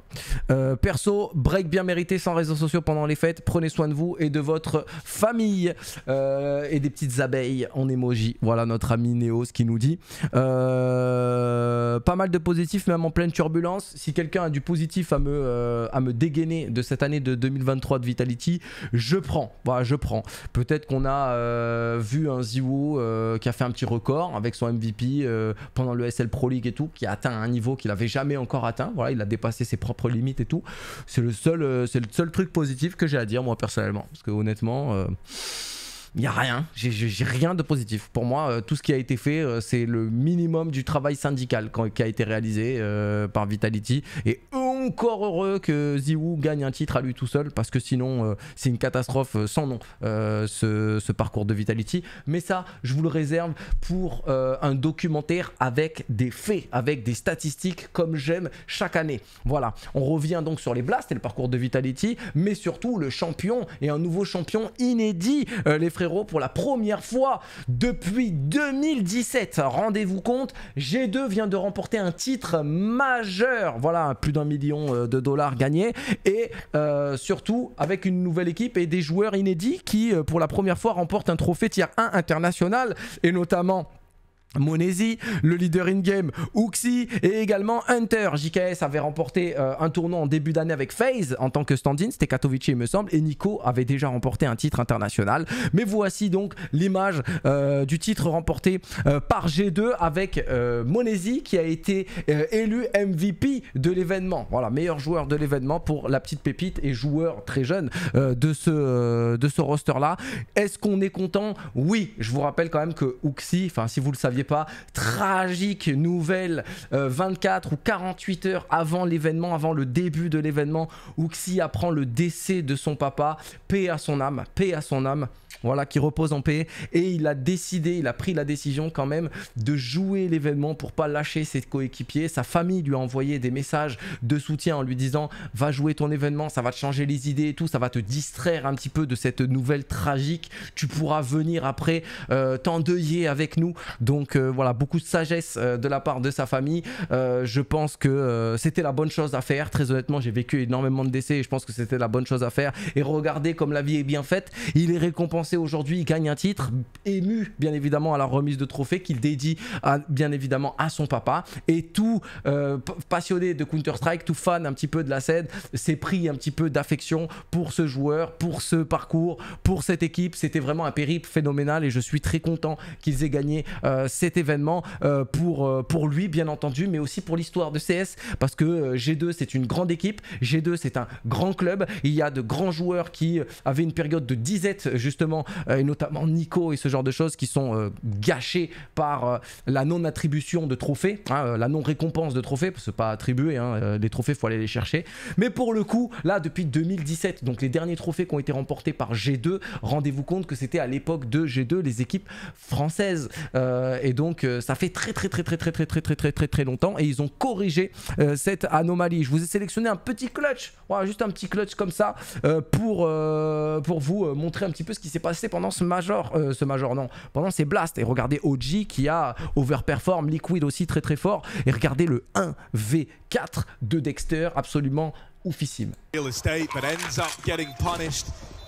Euh, perso, break bien mérité sans réseaux sociaux pendant les fêtes. Prenez soin de vous et de votre famille euh, et des petites abeilles en emoji. Voilà notre ami Neos qui nous dit euh, pas mal de positifs même en pleine turbulence. Si quelqu'un a du positif à me à me dégainer de cette année de 2023 de Vitality, je prends. Voilà, je prends. Peut-être qu'on a vu un Ziwo qui a fait un petit record avec son MVP pendant le SL Pro League et tout, qui a atteint un niveau qu'il avait jamais encore atteint. Voilà il a dépassé ses propres limites et tout. C'est le seul, euh, c'est le seul truc positif que j'ai à dire moi personnellement, parce que honnêtement. il euh, n'y a rien, j'ai rien de positif. Pour moi, euh, tout ce qui a été fait, c'est le minimum du travail syndical qui a été réalisé par Vitality. Et encore heureux que Ziwu gagne un titre à lui tout seul parce que sinon euh, c'est une catastrophe euh, sans nom euh, ce, parcours de Vitality. Mais ça, je vous le réserve pour un documentaire avec des faits, avec des statistiques comme j'aime chaque année. Voilà, on revient donc sur les blasts et le parcours de Vitality, mais surtout le champion et un nouveau champion inédit, les frérots, pour la première fois depuis 2017. Rendez-vous compte, G2 vient de remporter un titre majeur, voilà, plus d'un million euh, de dollars gagnés et euh, surtout avec une nouvelle équipe et des joueurs inédits qui euh, pour la première fois remportent un trophée tier 1 international et notamment Monesi, le leader in-game Ouxi et également Hunter. JKS avait remporté euh, un tournoi en début d'année avec FaZe en tant que stand-in, c'était Katowice il me semble, et Nico avait déjà remporté un titre international. Mais voici donc l'image euh, du titre remporté euh, par G2 avec Monesi qui a été élu MVP de l'événement. Voilà, meilleur joueur de l'événement pour la petite pépite et joueur très jeune de ce, de ce roster-là. Est-ce qu'on est content Oui, je vous rappelle quand même que Ouxi, enfin si vous le saviez pas, tragique nouvelle 24 euh, ou 48 heures avant l'événement, avant le début de l'événement, Uxie apprend le décès de son papa. Paix à son âme, paix à son âme voilà, qui repose en paix. Et il a décidé, il a pris la décision quand même de jouer l'événement pour pas lâcher ses coéquipiers. Sa famille lui a envoyé des messages de soutien en lui disant va jouer ton événement, ça va te changer les idées et tout, ça va te distraire un petit peu de cette nouvelle tragique. Tu pourras venir après euh, t'endeuiller avec nous. Donc euh, voilà, beaucoup de sagesse euh, de la part de sa famille. je pense que c'était la bonne chose à faire. Très honnêtement, j'ai vécu énormément de décès et je pense que c'était la bonne chose à faire. Et regardez comme la vie est bien faite. Il est récompensé aujourd'hui, gagne un titre, ému bien évidemment à la remise de trophée qu'il dédie bien évidemment à son papa. Et tout euh, passionné de Counter-Strike, tout fan un petit peu de la scène, s'est pris un petit peu d'affection pour ce joueur, pour ce parcours, pour cette équipe. C'était vraiment un périple phénoménal et je suis très content qu'ils aient gagné euh, cet événement euh, pour, pour lui bien entendu, mais aussi pour l'histoire de CS parce que G2 c'est une grande équipe, G2 c'est un grand club, il y a de grands joueurs qui avaient une période de disette justement euh, et notamment Nico et ce genre de choses qui sont euh, gâchées par euh, la non-attribution de trophées, hein, la non-récompense de trophées, parce que pas attribué, hein, les trophées, faut aller les chercher. Mais pour le coup, là, depuis 2017, donc les derniers trophées qui ont été remportés par G2, rendez-vous compte que c'était à l'époque de G2 les équipes françaises. et donc, ça fait très, très, très, très, très, très, très, très, très, très, très longtemps. Et ils ont corrigé cette anomalie. Je vous ai sélectionné un petit clutch, voilà, juste un petit clutch comme ça, pour, pour vous montrer un petit peu ce qui s'est passé pendant ce Major, euh, ce Major non, pendant ces Blasts. Et regardez OG qui a overperform, Liquid aussi très très fort. Et regardez le 1v4 de Dexter, absolument oufissime.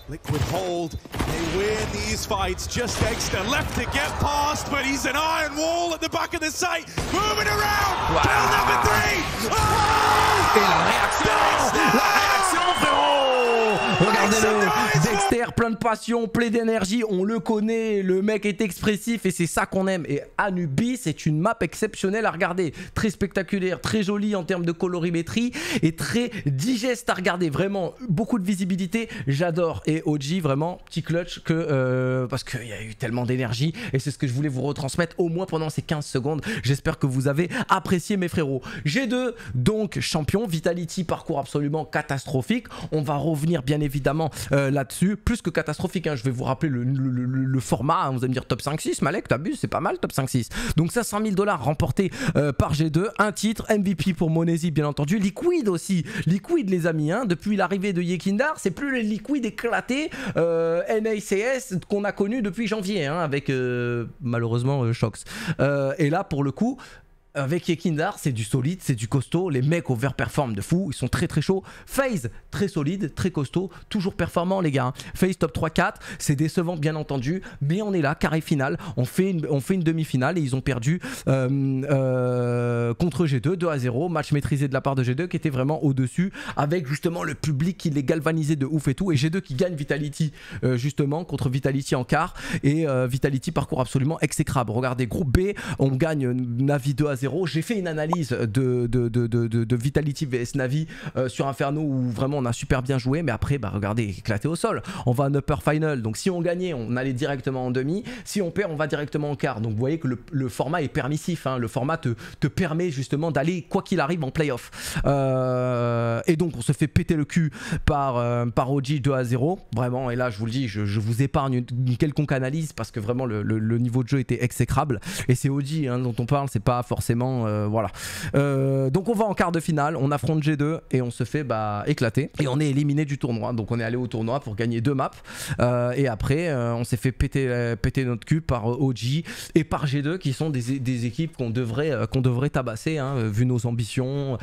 Liquid hold. They win these fights. Just Dexter left to get past, but he's an iron wall at the back of the site. Moving around. Wow. Kill number three. Oh! Et la réaction. La réaction, frérot. Regardez-le plein de passion, plein d'énergie, on le connaît, le mec est expressif et c'est ça qu'on aime. Et Anubis c'est une map exceptionnelle à regarder, très spectaculaire, très jolie en termes de colorimétrie et très digeste à regarder, vraiment beaucoup de visibilité, j'adore. Et OG, vraiment, petit clutch que, euh, parce qu'il y a eu tellement d'énergie et c'est ce que je voulais vous retransmettre au moins pendant ces 15 secondes. J'espère que vous avez apprécié mes frérots. G2, donc champion, Vitality, parcours absolument catastrophique. On va revenir bien évidemment euh, là-dessus, plus catastrophique. Hein. Je vais vous rappeler le, format. Hein. Vous allez me dire top 5-6, Malek, t'abuses, c'est pas mal top 5-6. Donc 500 000 dollars remportés euh, par G2, un titre, MVP pour Monesi, bien entendu. Liquid aussi, Liquid, les amis. Hein. Depuis l'arrivée de Yekindar, c'est plus les Liquid éclaté euh, NACS qu'on a connu depuis janvier, avec euh, malheureusement euh, Shox. et là, pour le coup, avec Yekindar, c'est du solide, c'est du costaud. Les mecs overperforment de fou, ils sont très très chauds. Phase très solide, très costaud, toujours performant les gars. Hein. FaZe top 3-4, c'est décevant bien entendu, mais on est là, carré final. On fait une, on fait une demi-finale et ils ont perdu euh, euh, contre G2, 2 à 0. Match maîtrisé de la part de G2 qui était vraiment au-dessus, avec justement le public qui les galvanisait de ouf et tout. Et G2 qui gagne Vitality euh, justement contre Vitality en quart. Et Vitality parcours absolument exécrable. Regardez, groupe B, on gagne Navi 2 à 0. J'ai fait une analyse de, Vitality vs Navi euh, sur Inferno où vraiment on a super bien joué, mais après, bah regardez, éclaté au sol. On va en upper final, donc si on gagnait, on allait directement en demi. Si on perd, on va directement en quart. Donc vous voyez que le, format est permissif. Hein. Le format te, permet justement d'aller, quoi qu'il arrive, en playoff. Euh, et donc on se fait péter le cul par, euh, par OG 2 à 0. Vraiment, et là, je vous le dis, je, vous épargne une, quelconque analyse parce que vraiment le, niveau de jeu était exécrable. Et c'est OG hein, dont on parle, c'est pas forcément euh, voilà. Euh, donc on va en quart de finale, on affronte G2 et on se fait bah, éclater. Et on est éliminé du tournoi. Donc on est allé au tournoi pour gagner deux maps. Euh, et après, on s'est fait péter, péter notre cul par OG et par G2 qui sont des, équipes qu'on devrait, qu'on devrait tabasser, hein, vu nos ambitions,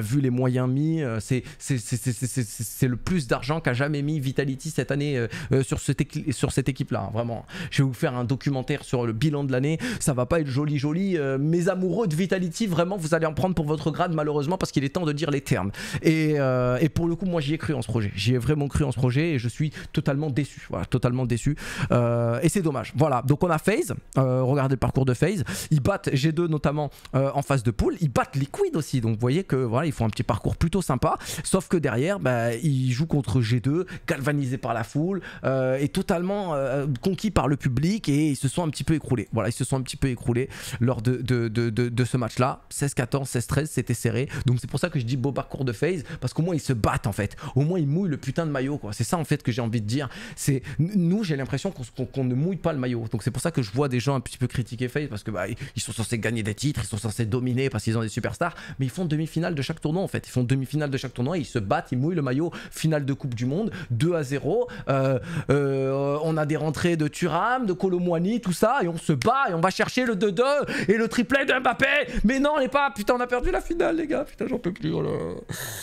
vu les moyens mis. c'est c'est le plus d'argent qu'a jamais mis Vitality cette année sur, cette sur cette équipe-là. Hein, vraiment. Je vais vous faire un documentaire sur le bilan de l'année. Ça va pas être joli, joli. mes amoureux Vitality, vraiment, vous allez en prendre pour votre grade, malheureusement, parce qu'il est temps de dire les termes. Et, euh, et pour le coup, moi, j'y ai cru en ce projet. J'y ai vraiment cru en ce projet et je suis totalement déçu. Voilà, totalement déçu. Euh, et c'est dommage. Voilà, donc on a FaZe. Euh, regardez le parcours de FaZe. Ils battent G2 notamment en phase de poule. Ils battent Liquid aussi. Donc vous voyez que voilà, ils font un petit parcours plutôt sympa. Sauf que derrière, bah, ils jouent contre G2, Galvanisé par la foule et totalement conquis par le public et ils se sont un petit peu écroulés. Voilà, ils se sont un petit peu écroulés lors de, de de ce match-là. 16-14, 16-13, c'était serré. Donc c'est pour ça que je dis beau parcours de FaZe parce qu'au moins ils se battent en fait. Au moins ils mouillent le putain de maillot, quoi. C'est ça en fait que j'ai envie de dire. C'est Nous, j'ai l'impression qu'on ne mouille pas le maillot. Donc c'est pour ça que je vois des gens un petit peu critiquer FaZe parce que bah, ils sont censés gagner des titres, ils sont censés dominer parce qu'ils ont des superstars, mais ils font demi-finale de chaque tournoi en fait. Ils font demi-finale de chaque tournoi, ils se battent, ils mouillent le maillot. Finale de Coupe du Monde, 2 à 0. Euh, euh, on a des rentrées de Turam, de Colomwani, tout ça, et on se bat, et on va chercher le 2-2 et le triplet de Mbappé mais, non, on est pas. Putain, on a perdu la finale, les gars. Putain, j'en peux plus. Oh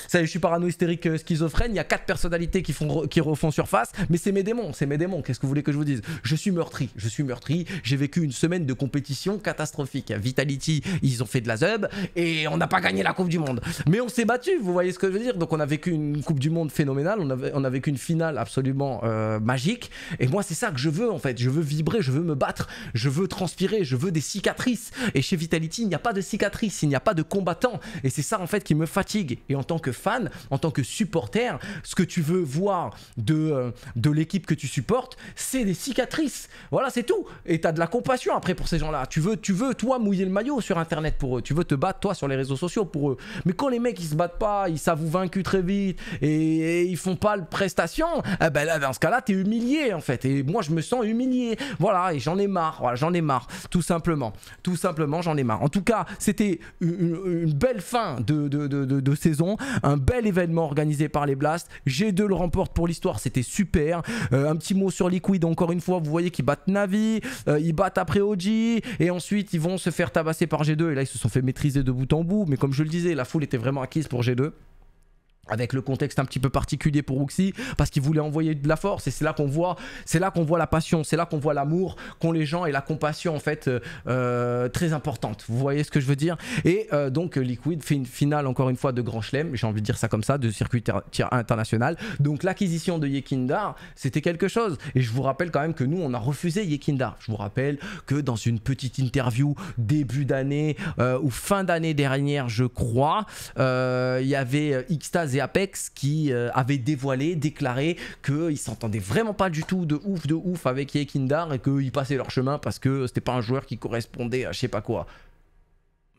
ça y est, je suis parano hystérique euh, schizophrène. Il y a quatre personnalités qui, font, qui refont surface. Mais c'est mes démons, c'est mes démons. Qu'est-ce que vous voulez que je vous dise Je suis meurtri. Je suis meurtri. J'ai vécu une semaine de compétition catastrophique. Vitality, ils ont fait de la zub et on n'a pas gagné la Coupe du Monde. Mais on s'est battu, vous voyez ce que je veux dire Donc on a vécu une Coupe du Monde phénoménale. On, avait, on a vécu une finale absolument euh, magique. Et moi, c'est ça que je veux en fait. Je veux vibrer, je veux me battre, je veux transpirer, je veux des cicatrices. Et chez Vitality, il y a pas de cicatrices, il n'y a pas de combattants Et c'est ça en fait qui me fatigue. Et en tant que fan, en tant que supporter, ce que tu veux voir de, euh, de l'équipe que tu supportes, c'est des cicatrices. Voilà, c'est tout. Et tu as de la compassion après pour ces gens-là. Tu veux, tu veux, toi, mouiller le maillot sur Internet pour eux. Tu veux te battre, toi, sur les réseaux sociaux pour eux. Mais quand les mecs, ils se battent pas, ils s'avouent vaincu très vite et, ils font pas le prestation, eh ben là, dans ce cas-là, tu es humilié en fait. Et moi, je me sens humilié. Voilà, et j'en ai marre. Voilà, j'en ai marre. Tout simplement. Tout simplement, j'en ai marre. En tout cas, c'était une, belle fin de, saison, un bel événement organisé par les Blasts. G2 le remporte pour l'histoire, c'était super. Euh, un petit mot sur Liquid, encore une fois, vous voyez qu'ils battent Navi, euh, ils battent après OG, et ensuite ils vont se faire tabasser par G2, et là ils se sont fait maîtriser de bout en bout, mais comme je le disais, la foule était vraiment acquise pour G2 avec le contexte un petit peu particulier pour Uxie parce qu'il voulait envoyer de la force et c'est là qu'on voit c'est là qu'on voit la passion c'est là qu'on voit l'amour qu'ont les gens et la compassion en fait euh, euh, très importante vous voyez ce que je veux dire et euh, donc Liquid fait une finale encore une fois de Grand Chelem j'ai envie de dire ça comme ça de circuit international donc l'acquisition de Yekindar c'était quelque chose et je vous rappelle quand même que nous on a refusé Yekindar je vous rappelle que dans une petite interview début d'année ou fin d'année dernière je crois il y avait Xtaz Apex qui euh, avait dévoilé, déclaré qu'ils s'entendaient vraiment pas du tout de ouf de ouf avec Yekindar et qu'ils passaient leur chemin parce que c'était pas un joueur qui correspondait à je sais pas quoi.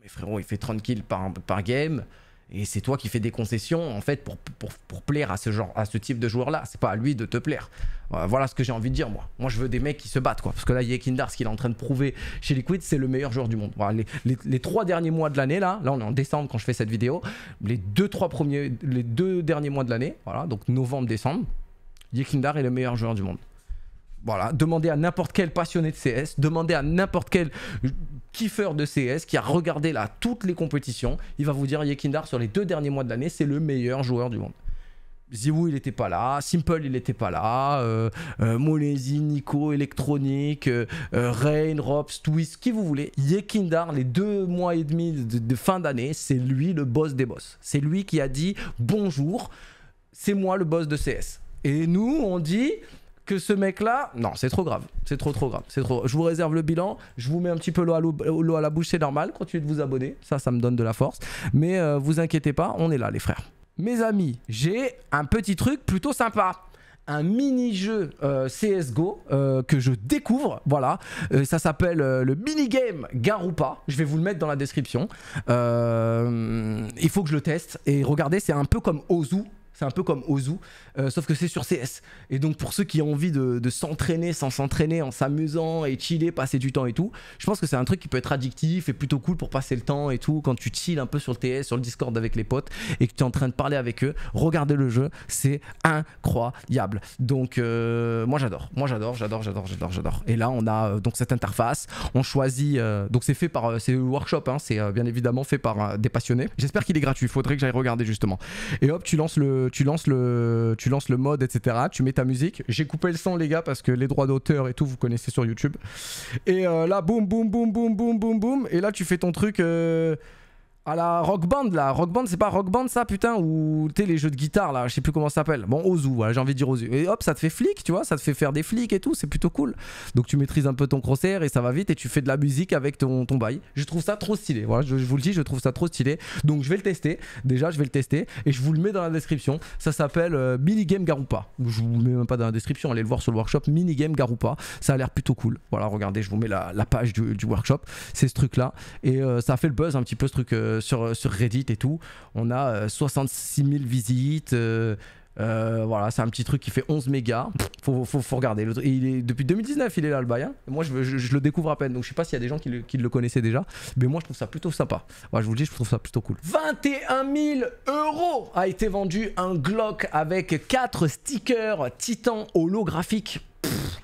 Mais frérot, il fait 30 kills par, par game. Et c'est toi qui fais des concessions en fait pour, plaire à ce genre, à ce type de joueur là. C'est pas à lui de te plaire. Euh, voilà ce que j'ai envie de dire moi. Moi je veux des mecs qui se battent quoi. Parce que là Yekindar, ce qu'il est en train de prouver chez Liquid, c'est le meilleur joueur du monde. les, les, trois derniers mois de l'année là, là on est en décembre quand je fais cette vidéo, les deux, trois premiers, les deux derniers mois de l'année, voilà, donc novembre, décembre, Yekindar est le meilleur joueur du monde. Voilà, demandez à n'importe quel passionné de CS, demandez à n'importe quel kiffeur de CS qui a regardé là toutes les compétitions, il va vous dire Yekindar sur les deux derniers mois de l'année, c'est le meilleur joueur du monde. Ziwoo il n'était pas là, Simple il n'était pas là, euh, euh Molési, Nico, Electronic, euh, euh, Rain, Robs, Twist, qui vous voulez. Yekindar, les deux mois et demi de fin d'année, c'est lui le boss des boss. C'est lui qui a dit bonjour, c'est moi le boss de CS. Et nous on dit que ce mec-là, non, c'est trop grave. C'est trop, trop grave. C'est trop. Je vous réserve le bilan. Je vous mets un petit peu l'eau à, la bouche, c'est normal. Continuez de vous abonner. Ça, ça me donne de la force. Mais euh, vous inquiétez pas, on est là, les frères. Mes amis, j'ai un petit truc plutôt sympa un mini-jeu euh, CSGO euh, que je découvre, voilà. ça s'appelle le mini-game Garoupa. Je vais vous le mettre dans la description. il faut que je le teste. Et regardez, c'est un peu comme Ozu c'est un peu comme Ozu, euh, sauf que c'est sur CS. Et donc pour ceux qui ont envie de, s'entraîner sans s'entraîner, en s'amusant et chiller, passer du temps et tout, je pense que c'est un truc qui peut être addictif et plutôt cool pour passer le temps et tout. Quand tu chilles un peu sur le TS, sur le Discord avec les potes et que tu es en train de parler avec eux, regardez le jeu, c'est incroyable. Donc euh, moi j'adore, moi j'adore, j'adore, j'adore, j'adore, j'adore. Et là on a euh, donc cette interface, on choisit, donc c'est fait par, c'est workshop, hein. c'est bien évidemment fait par des passionnés. J'espère qu'il est gratuit, Il faudrait que j'aille regarder justement. Et hop, tu lances le tu, lances le, tu lances le mode, etc. Tu mets ta musique. J'ai coupé le son, les gars, parce que les droits d'auteur et tout, vous connaissez sur YouTube. Et euh, là, boum, boum, boum, boum, boum, boum, boum. Et là, tu fais ton truc. Euh, à la rock band là. Rock band, c'est pas rock band ça, putain, ou tu les jeux de guitare là, je sais plus comment ça s'appelle. Bon, Ozu, voilà, j'ai envie de dire Ozu. Et hop, ça te fait flic, tu vois, ça te fait faire des flics et tout, c'est plutôt cool. Donc tu maîtrises un peu ton crosshair et ça va vite et tu fais de la musique avec ton, bail. Je trouve ça trop stylé, voilà, je, vous le dis, je trouve ça trop stylé. Donc je vais le tester, déjà, je vais le tester et je vous le mets dans la description. Ça s'appelle euh, mini Minigame Garoupa. Je vous mets même pas dans la description, allez le voir sur le workshop mini game Garoupa. Ça a l'air plutôt cool. Voilà, regardez, je vous mets la, page du, workshop, c'est ce truc là. Et euh, ça fait le buzz un petit peu ce truc. Euh, sur, Reddit et tout. On a 66 euh, 000 visites. Euh, euh, voilà, c'est un petit truc qui fait 11 mégas. Faut, faut, regarder. depuis 2019, il est là, le bail. Hein. Moi, je, le découvre à peine. Donc, je sais pas s'il y a des gens qui le, connaissaient déjà. Mais moi, je trouve ça plutôt sympa. je vous le dis, je trouve ça plutôt cool. 21 000 euros a été vendu un Glock avec 4 stickers Titan holographiques.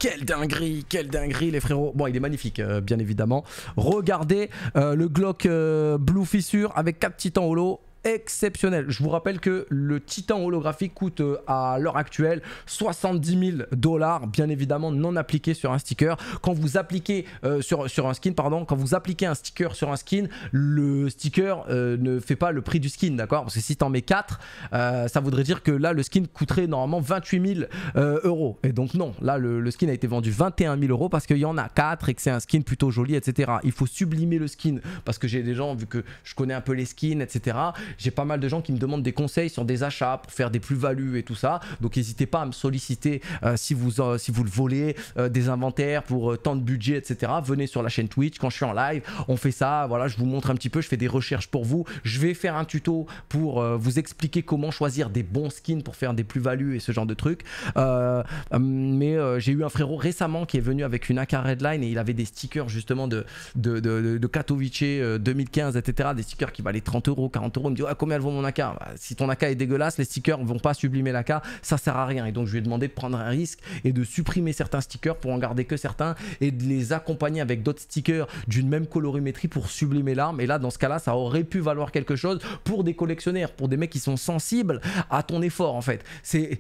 Quelle dinguerie, quelle dinguerie les frérots. Bon, il est magnifique, euh, bien évidemment. Regardez euh, le Glock euh, Blue Fissure avec 4 titans holo exceptionnel. Je vous rappelle que le Titan holographique coûte euh, à l'heure actuelle 70 000 dollars, bien évidemment non appliqué sur un sticker. Quand vous appliquez euh, sur, sur un skin, pardon, quand vous appliquez un sticker sur un skin, le sticker euh, ne fait pas le prix du skin, d'accord Parce que si t'en mets 4, ça voudrait dire que là le skin coûterait normalement 28 000 euros. Et donc non, là le, le, skin a été vendu 21 000 euros parce qu'il y en a 4 et que c'est un skin plutôt joli, etc. Il faut sublimer le skin parce que j'ai des gens, vu que je connais un peu les skins, etc j'ai pas mal de gens qui me demandent des conseils sur des achats pour faire des plus-values et tout ça. Donc n'hésitez pas à me solliciter euh, si, vous, euh, si vous le volez, euh, des inventaires pour tant de budget, etc. Venez sur la chaîne Twitch quand je suis en live, on fait ça. Voilà, je vous montre un petit peu, je fais des recherches pour vous. Je vais faire un tuto pour vous expliquer comment choisir des bons skins pour faire des plus-values et ce genre de trucs. Hum, mais j'ai eu un frérot récemment qui est venu avec une AK Redline et il avait des stickers justement de, de, de, de Katowice 2015, etc. Des stickers qui valaient 30 euros, 40 euros à ah, combien vont mon AK bah, Si ton AK est dégueulasse, les stickers vont pas sublimer l'AK, ça sert à rien. Et donc je lui ai demandé de prendre un risque et de supprimer certains stickers pour en garder que certains et de les accompagner avec d'autres stickers d'une même colorimétrie pour sublimer l'arme. Et là, dans ce cas-là, ça aurait pu valoir quelque chose pour des collectionnaires, pour des mecs qui sont sensibles à ton effort en fait. C'est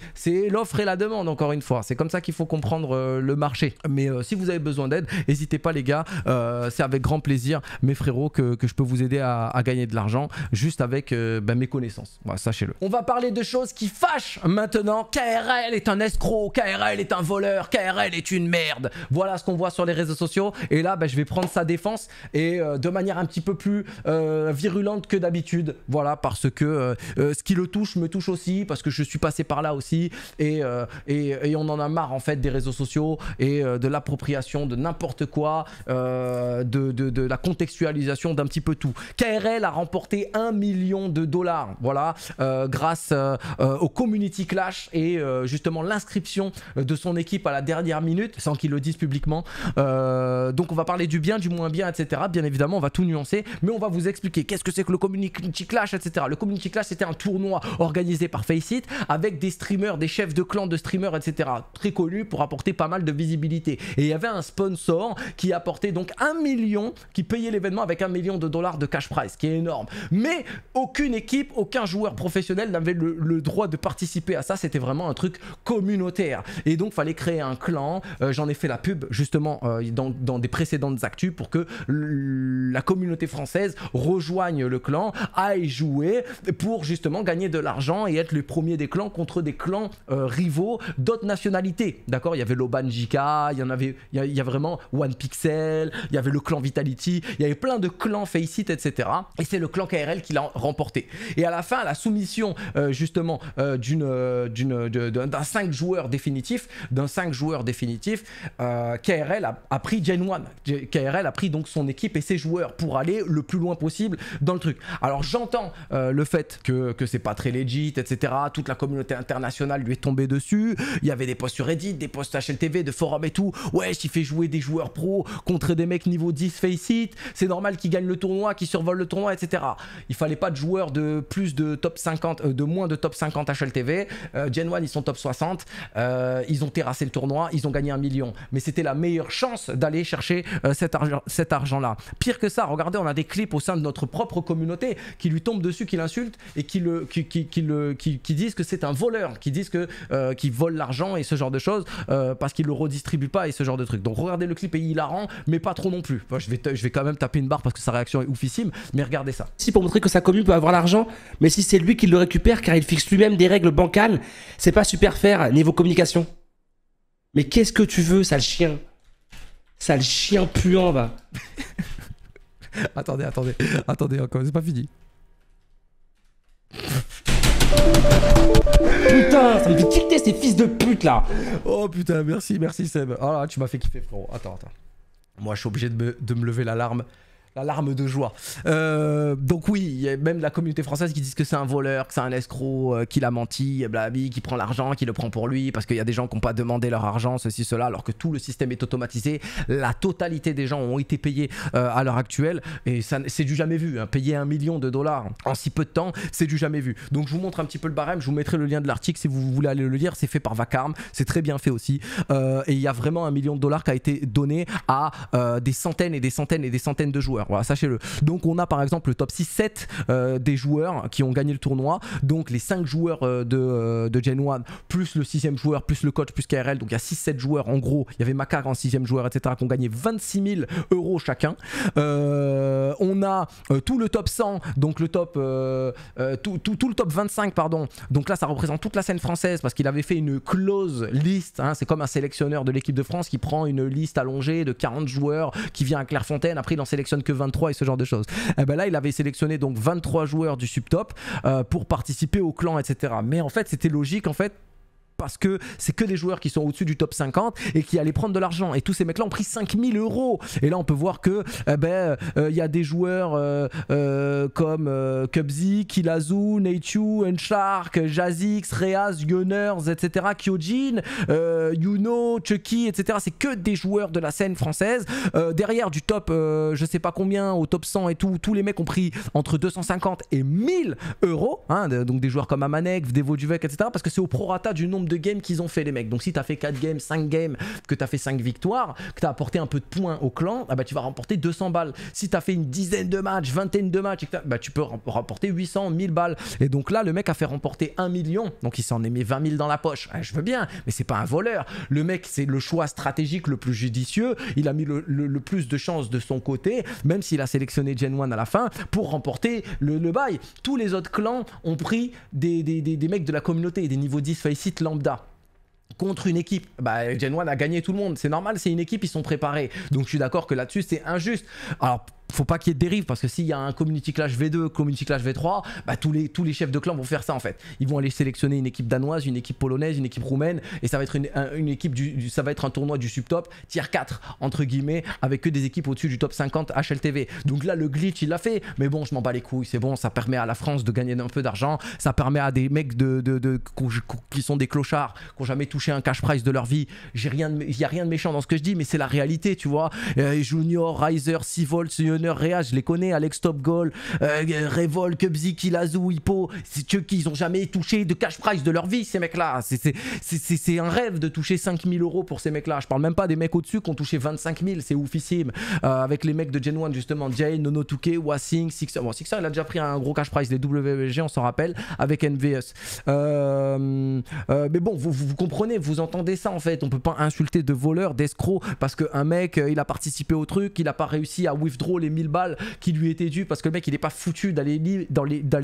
l'offre et la demande encore une fois. C'est comme ça qu'il faut comprendre euh, le marché. Mais euh, si vous avez besoin d'aide, n'hésitez pas les gars. Euh, c'est avec grand plaisir, mes frérots, que, je peux vous aider à gagner de l'argent juste avec bah, mes connaissances. Voilà, Sachez-le. On va parler de choses qui fâchent maintenant. KRL est un escroc, KRL est un voleur, KRL est une merde. Voilà ce qu'on voit sur les réseaux sociaux. Et là, bah, je vais prendre sa défense et euh, de manière un petit peu plus euh, virulente que d'habitude. Voilà, parce que euh, ce qui le touche me touche aussi, parce que je suis passé par là aussi. Et, et, on en a marre en fait des réseaux sociaux et de l'appropriation de n'importe quoi, de, de la contextualisation d'un petit peu tout. KRL a remporté 1 million de dollars, voilà, euh, grâce euh, euh, au Community Clash et justement l'inscription de son équipe à la dernière minute, sans qu'il le dise publiquement. donc on va parler du bien, du moins bien, etc. Bien évidemment, on va tout nuancer, mais on va vous expliquer qu'est-ce que c'est que le Community Clash, etc. Le Community Clash, c'était un tournoi organisé par Faceit avec des streamers, des chefs de clan de streamers, etc. Très connus pour apporter pas mal de visibilité. Et il y avait un sponsor qui apportait donc un million, qui payait l'événement avec un million de dollars de cash prize, qui est énorme. Mais aucune équipe, aucun joueur professionnel n'avait le, droit de participer à ça. C'était vraiment un truc communautaire. Et donc, fallait créer un clan. Euh, j'en ai fait la pub, justement, euh, dans, des précédentes actus pour que la communauté française rejoigne le clan, aille jouer pour justement gagner de l'argent et être le premier des clans contre des clans euh, rivaux d'autres nationalités. D'accord Il y avait Jika, il y en avait, il y, a, vraiment One Pixel, il y avait le clan Vitality, il y avait plein de clans Faceit, etc. Et c'est le clan KRL qui l'a remporté et à la fin, la soumission euh, justement euh, euh, d'un 5 joueurs définitif, d'un 5 joueurs définitif, KRL a, pris Gen 1. KRL a pris donc son équipe et ses joueurs pour aller le plus loin possible dans le truc. Alors j'entends le fait que, que c'est pas très legit, etc. Toute la communauté internationale lui est tombée dessus. Il y avait des posts sur Reddit, des posts HLTV, de forums et tout. Ouais, il fait jouer des joueurs pro contre des mecs niveau 10 face it, c'est normal qu'ils gagnent le tournoi, qu'il survole le tournoi, etc. Il fallait pas de joueurs de plus de top 50, euh, de moins de top 50 HLTV. Euh, Gen 1, ils sont top 60. Euh, ils ont terrassé le tournoi, ils ont gagné un million. Mais c'était la meilleure chance d'aller chercher cet, argent, cet argent-là. Pire que ça, regardez, on a des clips au sein de notre propre communauté qui lui tombent dessus, qui l'insultent et qui, le, qui, le, qui, disent que c'est un voleur, qui disent que qui vole l'argent et ce genre de choses parce qu'il le redistribue pas et ce genre de trucs. Donc regardez le clip et il la rend, mais pas trop non plus. je, vais je vais quand même taper une barre parce que sa réaction est oufissime, mais regardez ça. Si pour montrer que sa commune peut avoir l'argent, mais si c'est lui qui le récupère car il fixe lui-même des règles bancales, c'est pas super faire niveau communication. Mais qu'est-ce que tu veux, sale chien Sale chien puant, va Attendez, attendez, attendez encore, c'est pas fini. Putain, ça me fait tilter ces fils de pute là Oh putain, merci, merci Seb. Oh là, tu m'as fait kiffer frérot. Attends, attends. Moi je suis obligé de de me lever l'alarme la larme de joie. Euh, donc oui, il y a même la communauté française qui disent que c'est un voleur, que c'est un escroc, euh, qu'il a menti, qui prend l'argent, qui le prend pour lui, parce qu'il y a des gens qui n'ont pas demandé leur argent, ceci, cela, alors que tout le système est automatisé. La totalité des gens ont été payés euh, à l'heure actuelle, et c'est du jamais vu. Hein. Payer un million de dollars en si peu de temps, c'est du jamais vu. Donc je vous montre un petit peu le barème, je vous mettrai le lien de l'article si vous voulez aller le lire, c'est fait par Vacarme, c'est très bien fait aussi. et il y a vraiment un million de dollars qui a été donné à des centaines et des centaines et des centaines de joueurs sachez-le. Donc on a par exemple le top 6-7 euh, des joueurs qui ont gagné le tournoi, donc les 5 joueurs euh, de, euh, de, Gen 1, plus le 6ème joueur, plus le coach, plus KRL, donc il y a 6-7 joueurs en gros, il y avait Macar en 6ème joueur, etc., qui ont gagné 26 000 euros chacun. on a tout le top 100, donc le top, tout, le top 25, pardon, donc là ça représente toute la scène française parce qu'il avait fait une close liste, hein. c'est comme un sélectionneur de l'équipe de France qui prend une liste allongée de 40 joueurs qui vient à Clairefontaine, après il en sélectionne que 23 et ce genre de choses. Et eh ben là, il avait sélectionné donc 23 joueurs du subtop euh, pour participer au clan, etc. Mais en fait, c'était logique en fait parce que c'est que des joueurs qui sont au-dessus du top 50 et qui allaient prendre de l'argent. Et tous ces mecs-là ont pris 5000 euros. Et là, on peut voir que eh ben, euh, il y a des joueurs euh, euh, comme Cubsy, Kilazu, Neichu, Unshark, Jazix, Reas, Gunners, etc., Kyojin, Yuno, Chucky, etc. C'est que des joueurs de la scène française. derrière, du top, je sais pas combien, au top 100 et tout, tous les mecs ont pris entre 250 et 1000 euros. Hein, donc des joueurs comme Amanek, Vdevo Duvec, etc. Parce que c'est au prorata du nombre de games qu'ils ont fait les mecs. Donc si t'as fait 4 games, 5 games, que t'as fait 5 victoires, que t'as apporté un peu de points au clan, ah bah tu vas remporter 200 balles. Si t'as fait une dizaine de matchs, vingtaine de matchs, bah tu peux remporter 800, 1000 balles. Et donc là le mec a fait remporter 1 million, donc il s'en est mis 20 000 dans la poche. je veux bien, mais c'est pas un voleur. Le mec c'est le choix stratégique le plus judicieux, il a mis le, plus de chances de son côté, même s'il a sélectionné Gen 1 à la fin, pour remporter le, bail. Tous les autres clans ont pris des, des, mecs de la communauté, des niveaux 10 faceit contre une équipe, bah Gen 1 a gagné tout le monde, c'est normal, c'est une équipe, ils sont préparés. Donc je suis d'accord que là-dessus c'est injuste. Alors faut pas qu'il y ait de dérive parce que s'il y a un community clash V2, community clash V3, bah, tous les, tous les chefs de clan vont faire ça en fait. Ils vont aller sélectionner une équipe danoise, une équipe polonaise, une équipe roumaine et ça va être une, équipe du, ça va être un tournoi du subtop tier 4 entre guillemets avec que des équipes au-dessus du top 50 HLTV. Donc là le glitch il l'a fait, mais bon je m'en bats les couilles, c'est bon, ça permet à la France de gagner un peu d'argent, ça permet à des mecs de, qui sont des clochards, qui n'ont jamais touché un cash prize de leur vie. J'ai rien, il y a rien de méchant dans ce que je dis, mais c'est la réalité, tu vois. Euh, junior, Riser, sivol Réa, je les connais, Alex Topgol, euh, Revol, Kubzik, Ilazu, Hippo, c'est ceux qui n'ont jamais touché de cash prize de leur vie, ces mecs-là. C'est un rêve de toucher 5000 euros pour ces mecs-là. Je parle même pas des mecs au-dessus qui ont touché 25000 c'est oufissime. Euh, avec les mecs de Gen 1, justement, Jay, Nono Touquet, Wasing Sixer. Bon, Sixer, il a déjà pris un gros cash prize, Des WBG, on s'en rappelle, avec NVS. Euh, euh, mais bon, vous, vous, comprenez, vous entendez ça en fait. On peut pas insulter de voleurs, d'escrocs, parce qu'un mec, il a participé au truc, il a pas réussi à withdraw les 1000 balles qui lui étaient dues parce que le mec il est pas foutu d'aller li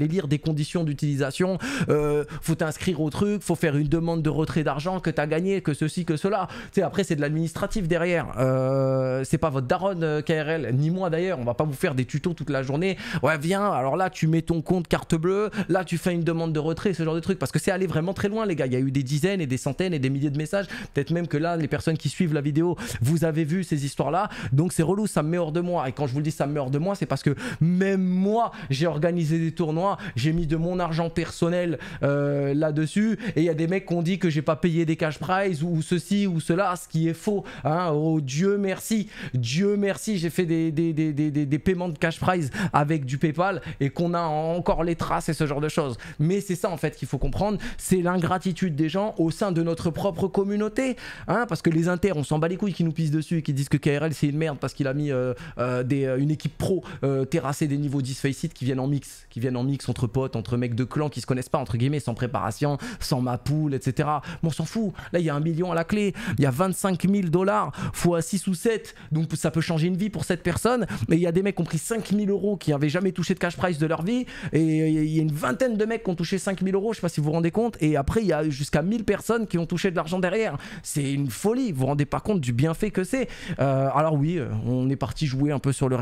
lire des conditions d'utilisation. Euh, faut t'inscrire au truc, faut faire une demande de retrait d'argent que t'as gagné, que ceci, que cela. Tu sais, après c'est de l'administratif derrière. Euh, c'est pas votre daronne euh, KRL, ni moi d'ailleurs. On va pas vous faire des tutos toute la journée. Ouais, viens, alors là tu mets ton compte carte bleue, là tu fais une demande de retrait, ce genre de truc. Parce que c'est aller vraiment très loin, les gars. Il y a eu des dizaines et des centaines et des milliers de messages. Peut-être même que là, les personnes qui suivent la vidéo, vous avez vu ces histoires-là. Donc c'est relou, ça me met hors de moi. Et quand je vous le dis, ça meurt de moi, c'est parce que même moi, j'ai organisé des tournois, j'ai mis de mon argent personnel euh, là-dessus, et il y a des mecs qui ont dit que j'ai pas payé des cash prize ou ceci ou cela, ce qui est faux. Hein. Oh Dieu merci, Dieu merci, j'ai fait des, des, des, des, paiements de cash prize avec du PayPal et qu'on a encore les traces et ce genre de choses. Mais c'est ça en fait qu'il faut comprendre, c'est l'ingratitude des gens au sein de notre propre communauté, hein, parce que les inters, on s'en bat les couilles qui nous pissent dessus et qui disent que KRL c'est une merde parce qu'il a mis euh, euh, des une équipe pro euh, terrassée des niveaux 10 face it qui viennent en mix, qui viennent en mix entre potes, entre mecs de clan qui se connaissent pas, entre guillemets, sans préparation, sans ma poule, etc. Bon, on s'en fout. Là, il y a un million à la clé. Il y a 25 000 dollars fois 6 ou 7. Donc, ça peut changer une vie pour cette personne. Mais il y a des mecs qui ont pris 5 000 euros qui n'avaient jamais touché de cash price de leur vie. Et euh, il y a une vingtaine de mecs qui ont touché 5 000 euros. Je sais pas si vous vous rendez compte. Et après, il y a jusqu'à 1000 personnes qui ont touché de l'argent derrière. C'est une folie. Vous vous rendez pas compte du bienfait que c'est. Euh, alors, oui, on est parti jouer un peu sur le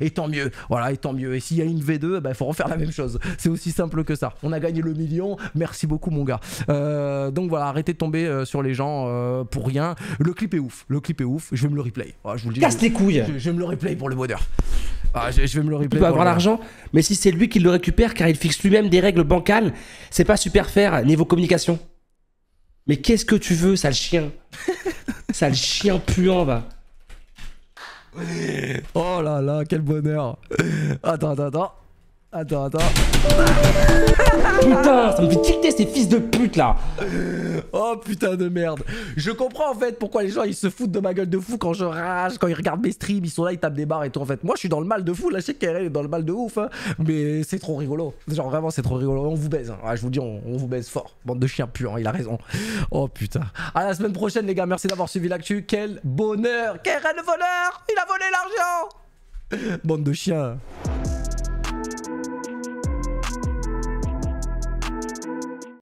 et tant mieux. Voilà, et tant mieux. Et s'il y a une V2, il eh ben, faut refaire la même chose. C'est aussi simple que ça. On a gagné le million, merci beaucoup mon gars. Euh, donc voilà, arrêtez de tomber euh, sur les gens euh, pour rien. Le clip est ouf, le clip est ouf, je vais me le replay. Ah, je vous dis, Casse les couilles je, vais me le replay pour le bonheur. Ah, je, vais me le replay. Il peut avoir l'argent, mais si c'est lui qui le récupère car il fixe lui-même des règles bancales, c'est pas super faire niveau communication. Mais qu'est-ce que tu veux, sale chien Sale chien puant, va Oh là là, quel bonheur Attends, attends, attends. Attends, attends. Putain, ça me fait tilter ces fils de pute là. Oh putain de merde. Je comprends en fait pourquoi les gens ils se foutent de ma gueule de fou quand je rage, quand ils regardent mes streams, ils sont là, ils tapent des barres et tout. En fait, moi je suis dans le mal de fou. Là, je sais qu'elle est dans le mal de ouf, hein. mais c'est trop rigolo. Genre vraiment, c'est trop rigolo. On vous baise. Hein. je vous dis, on, vous baise fort. Bande de chiens puants hein, il a raison. Oh putain. À la semaine prochaine, les gars. Merci d'avoir suivi l'actu. Quel bonheur. Quel le voleur Il a volé l'argent. Bande de chiens.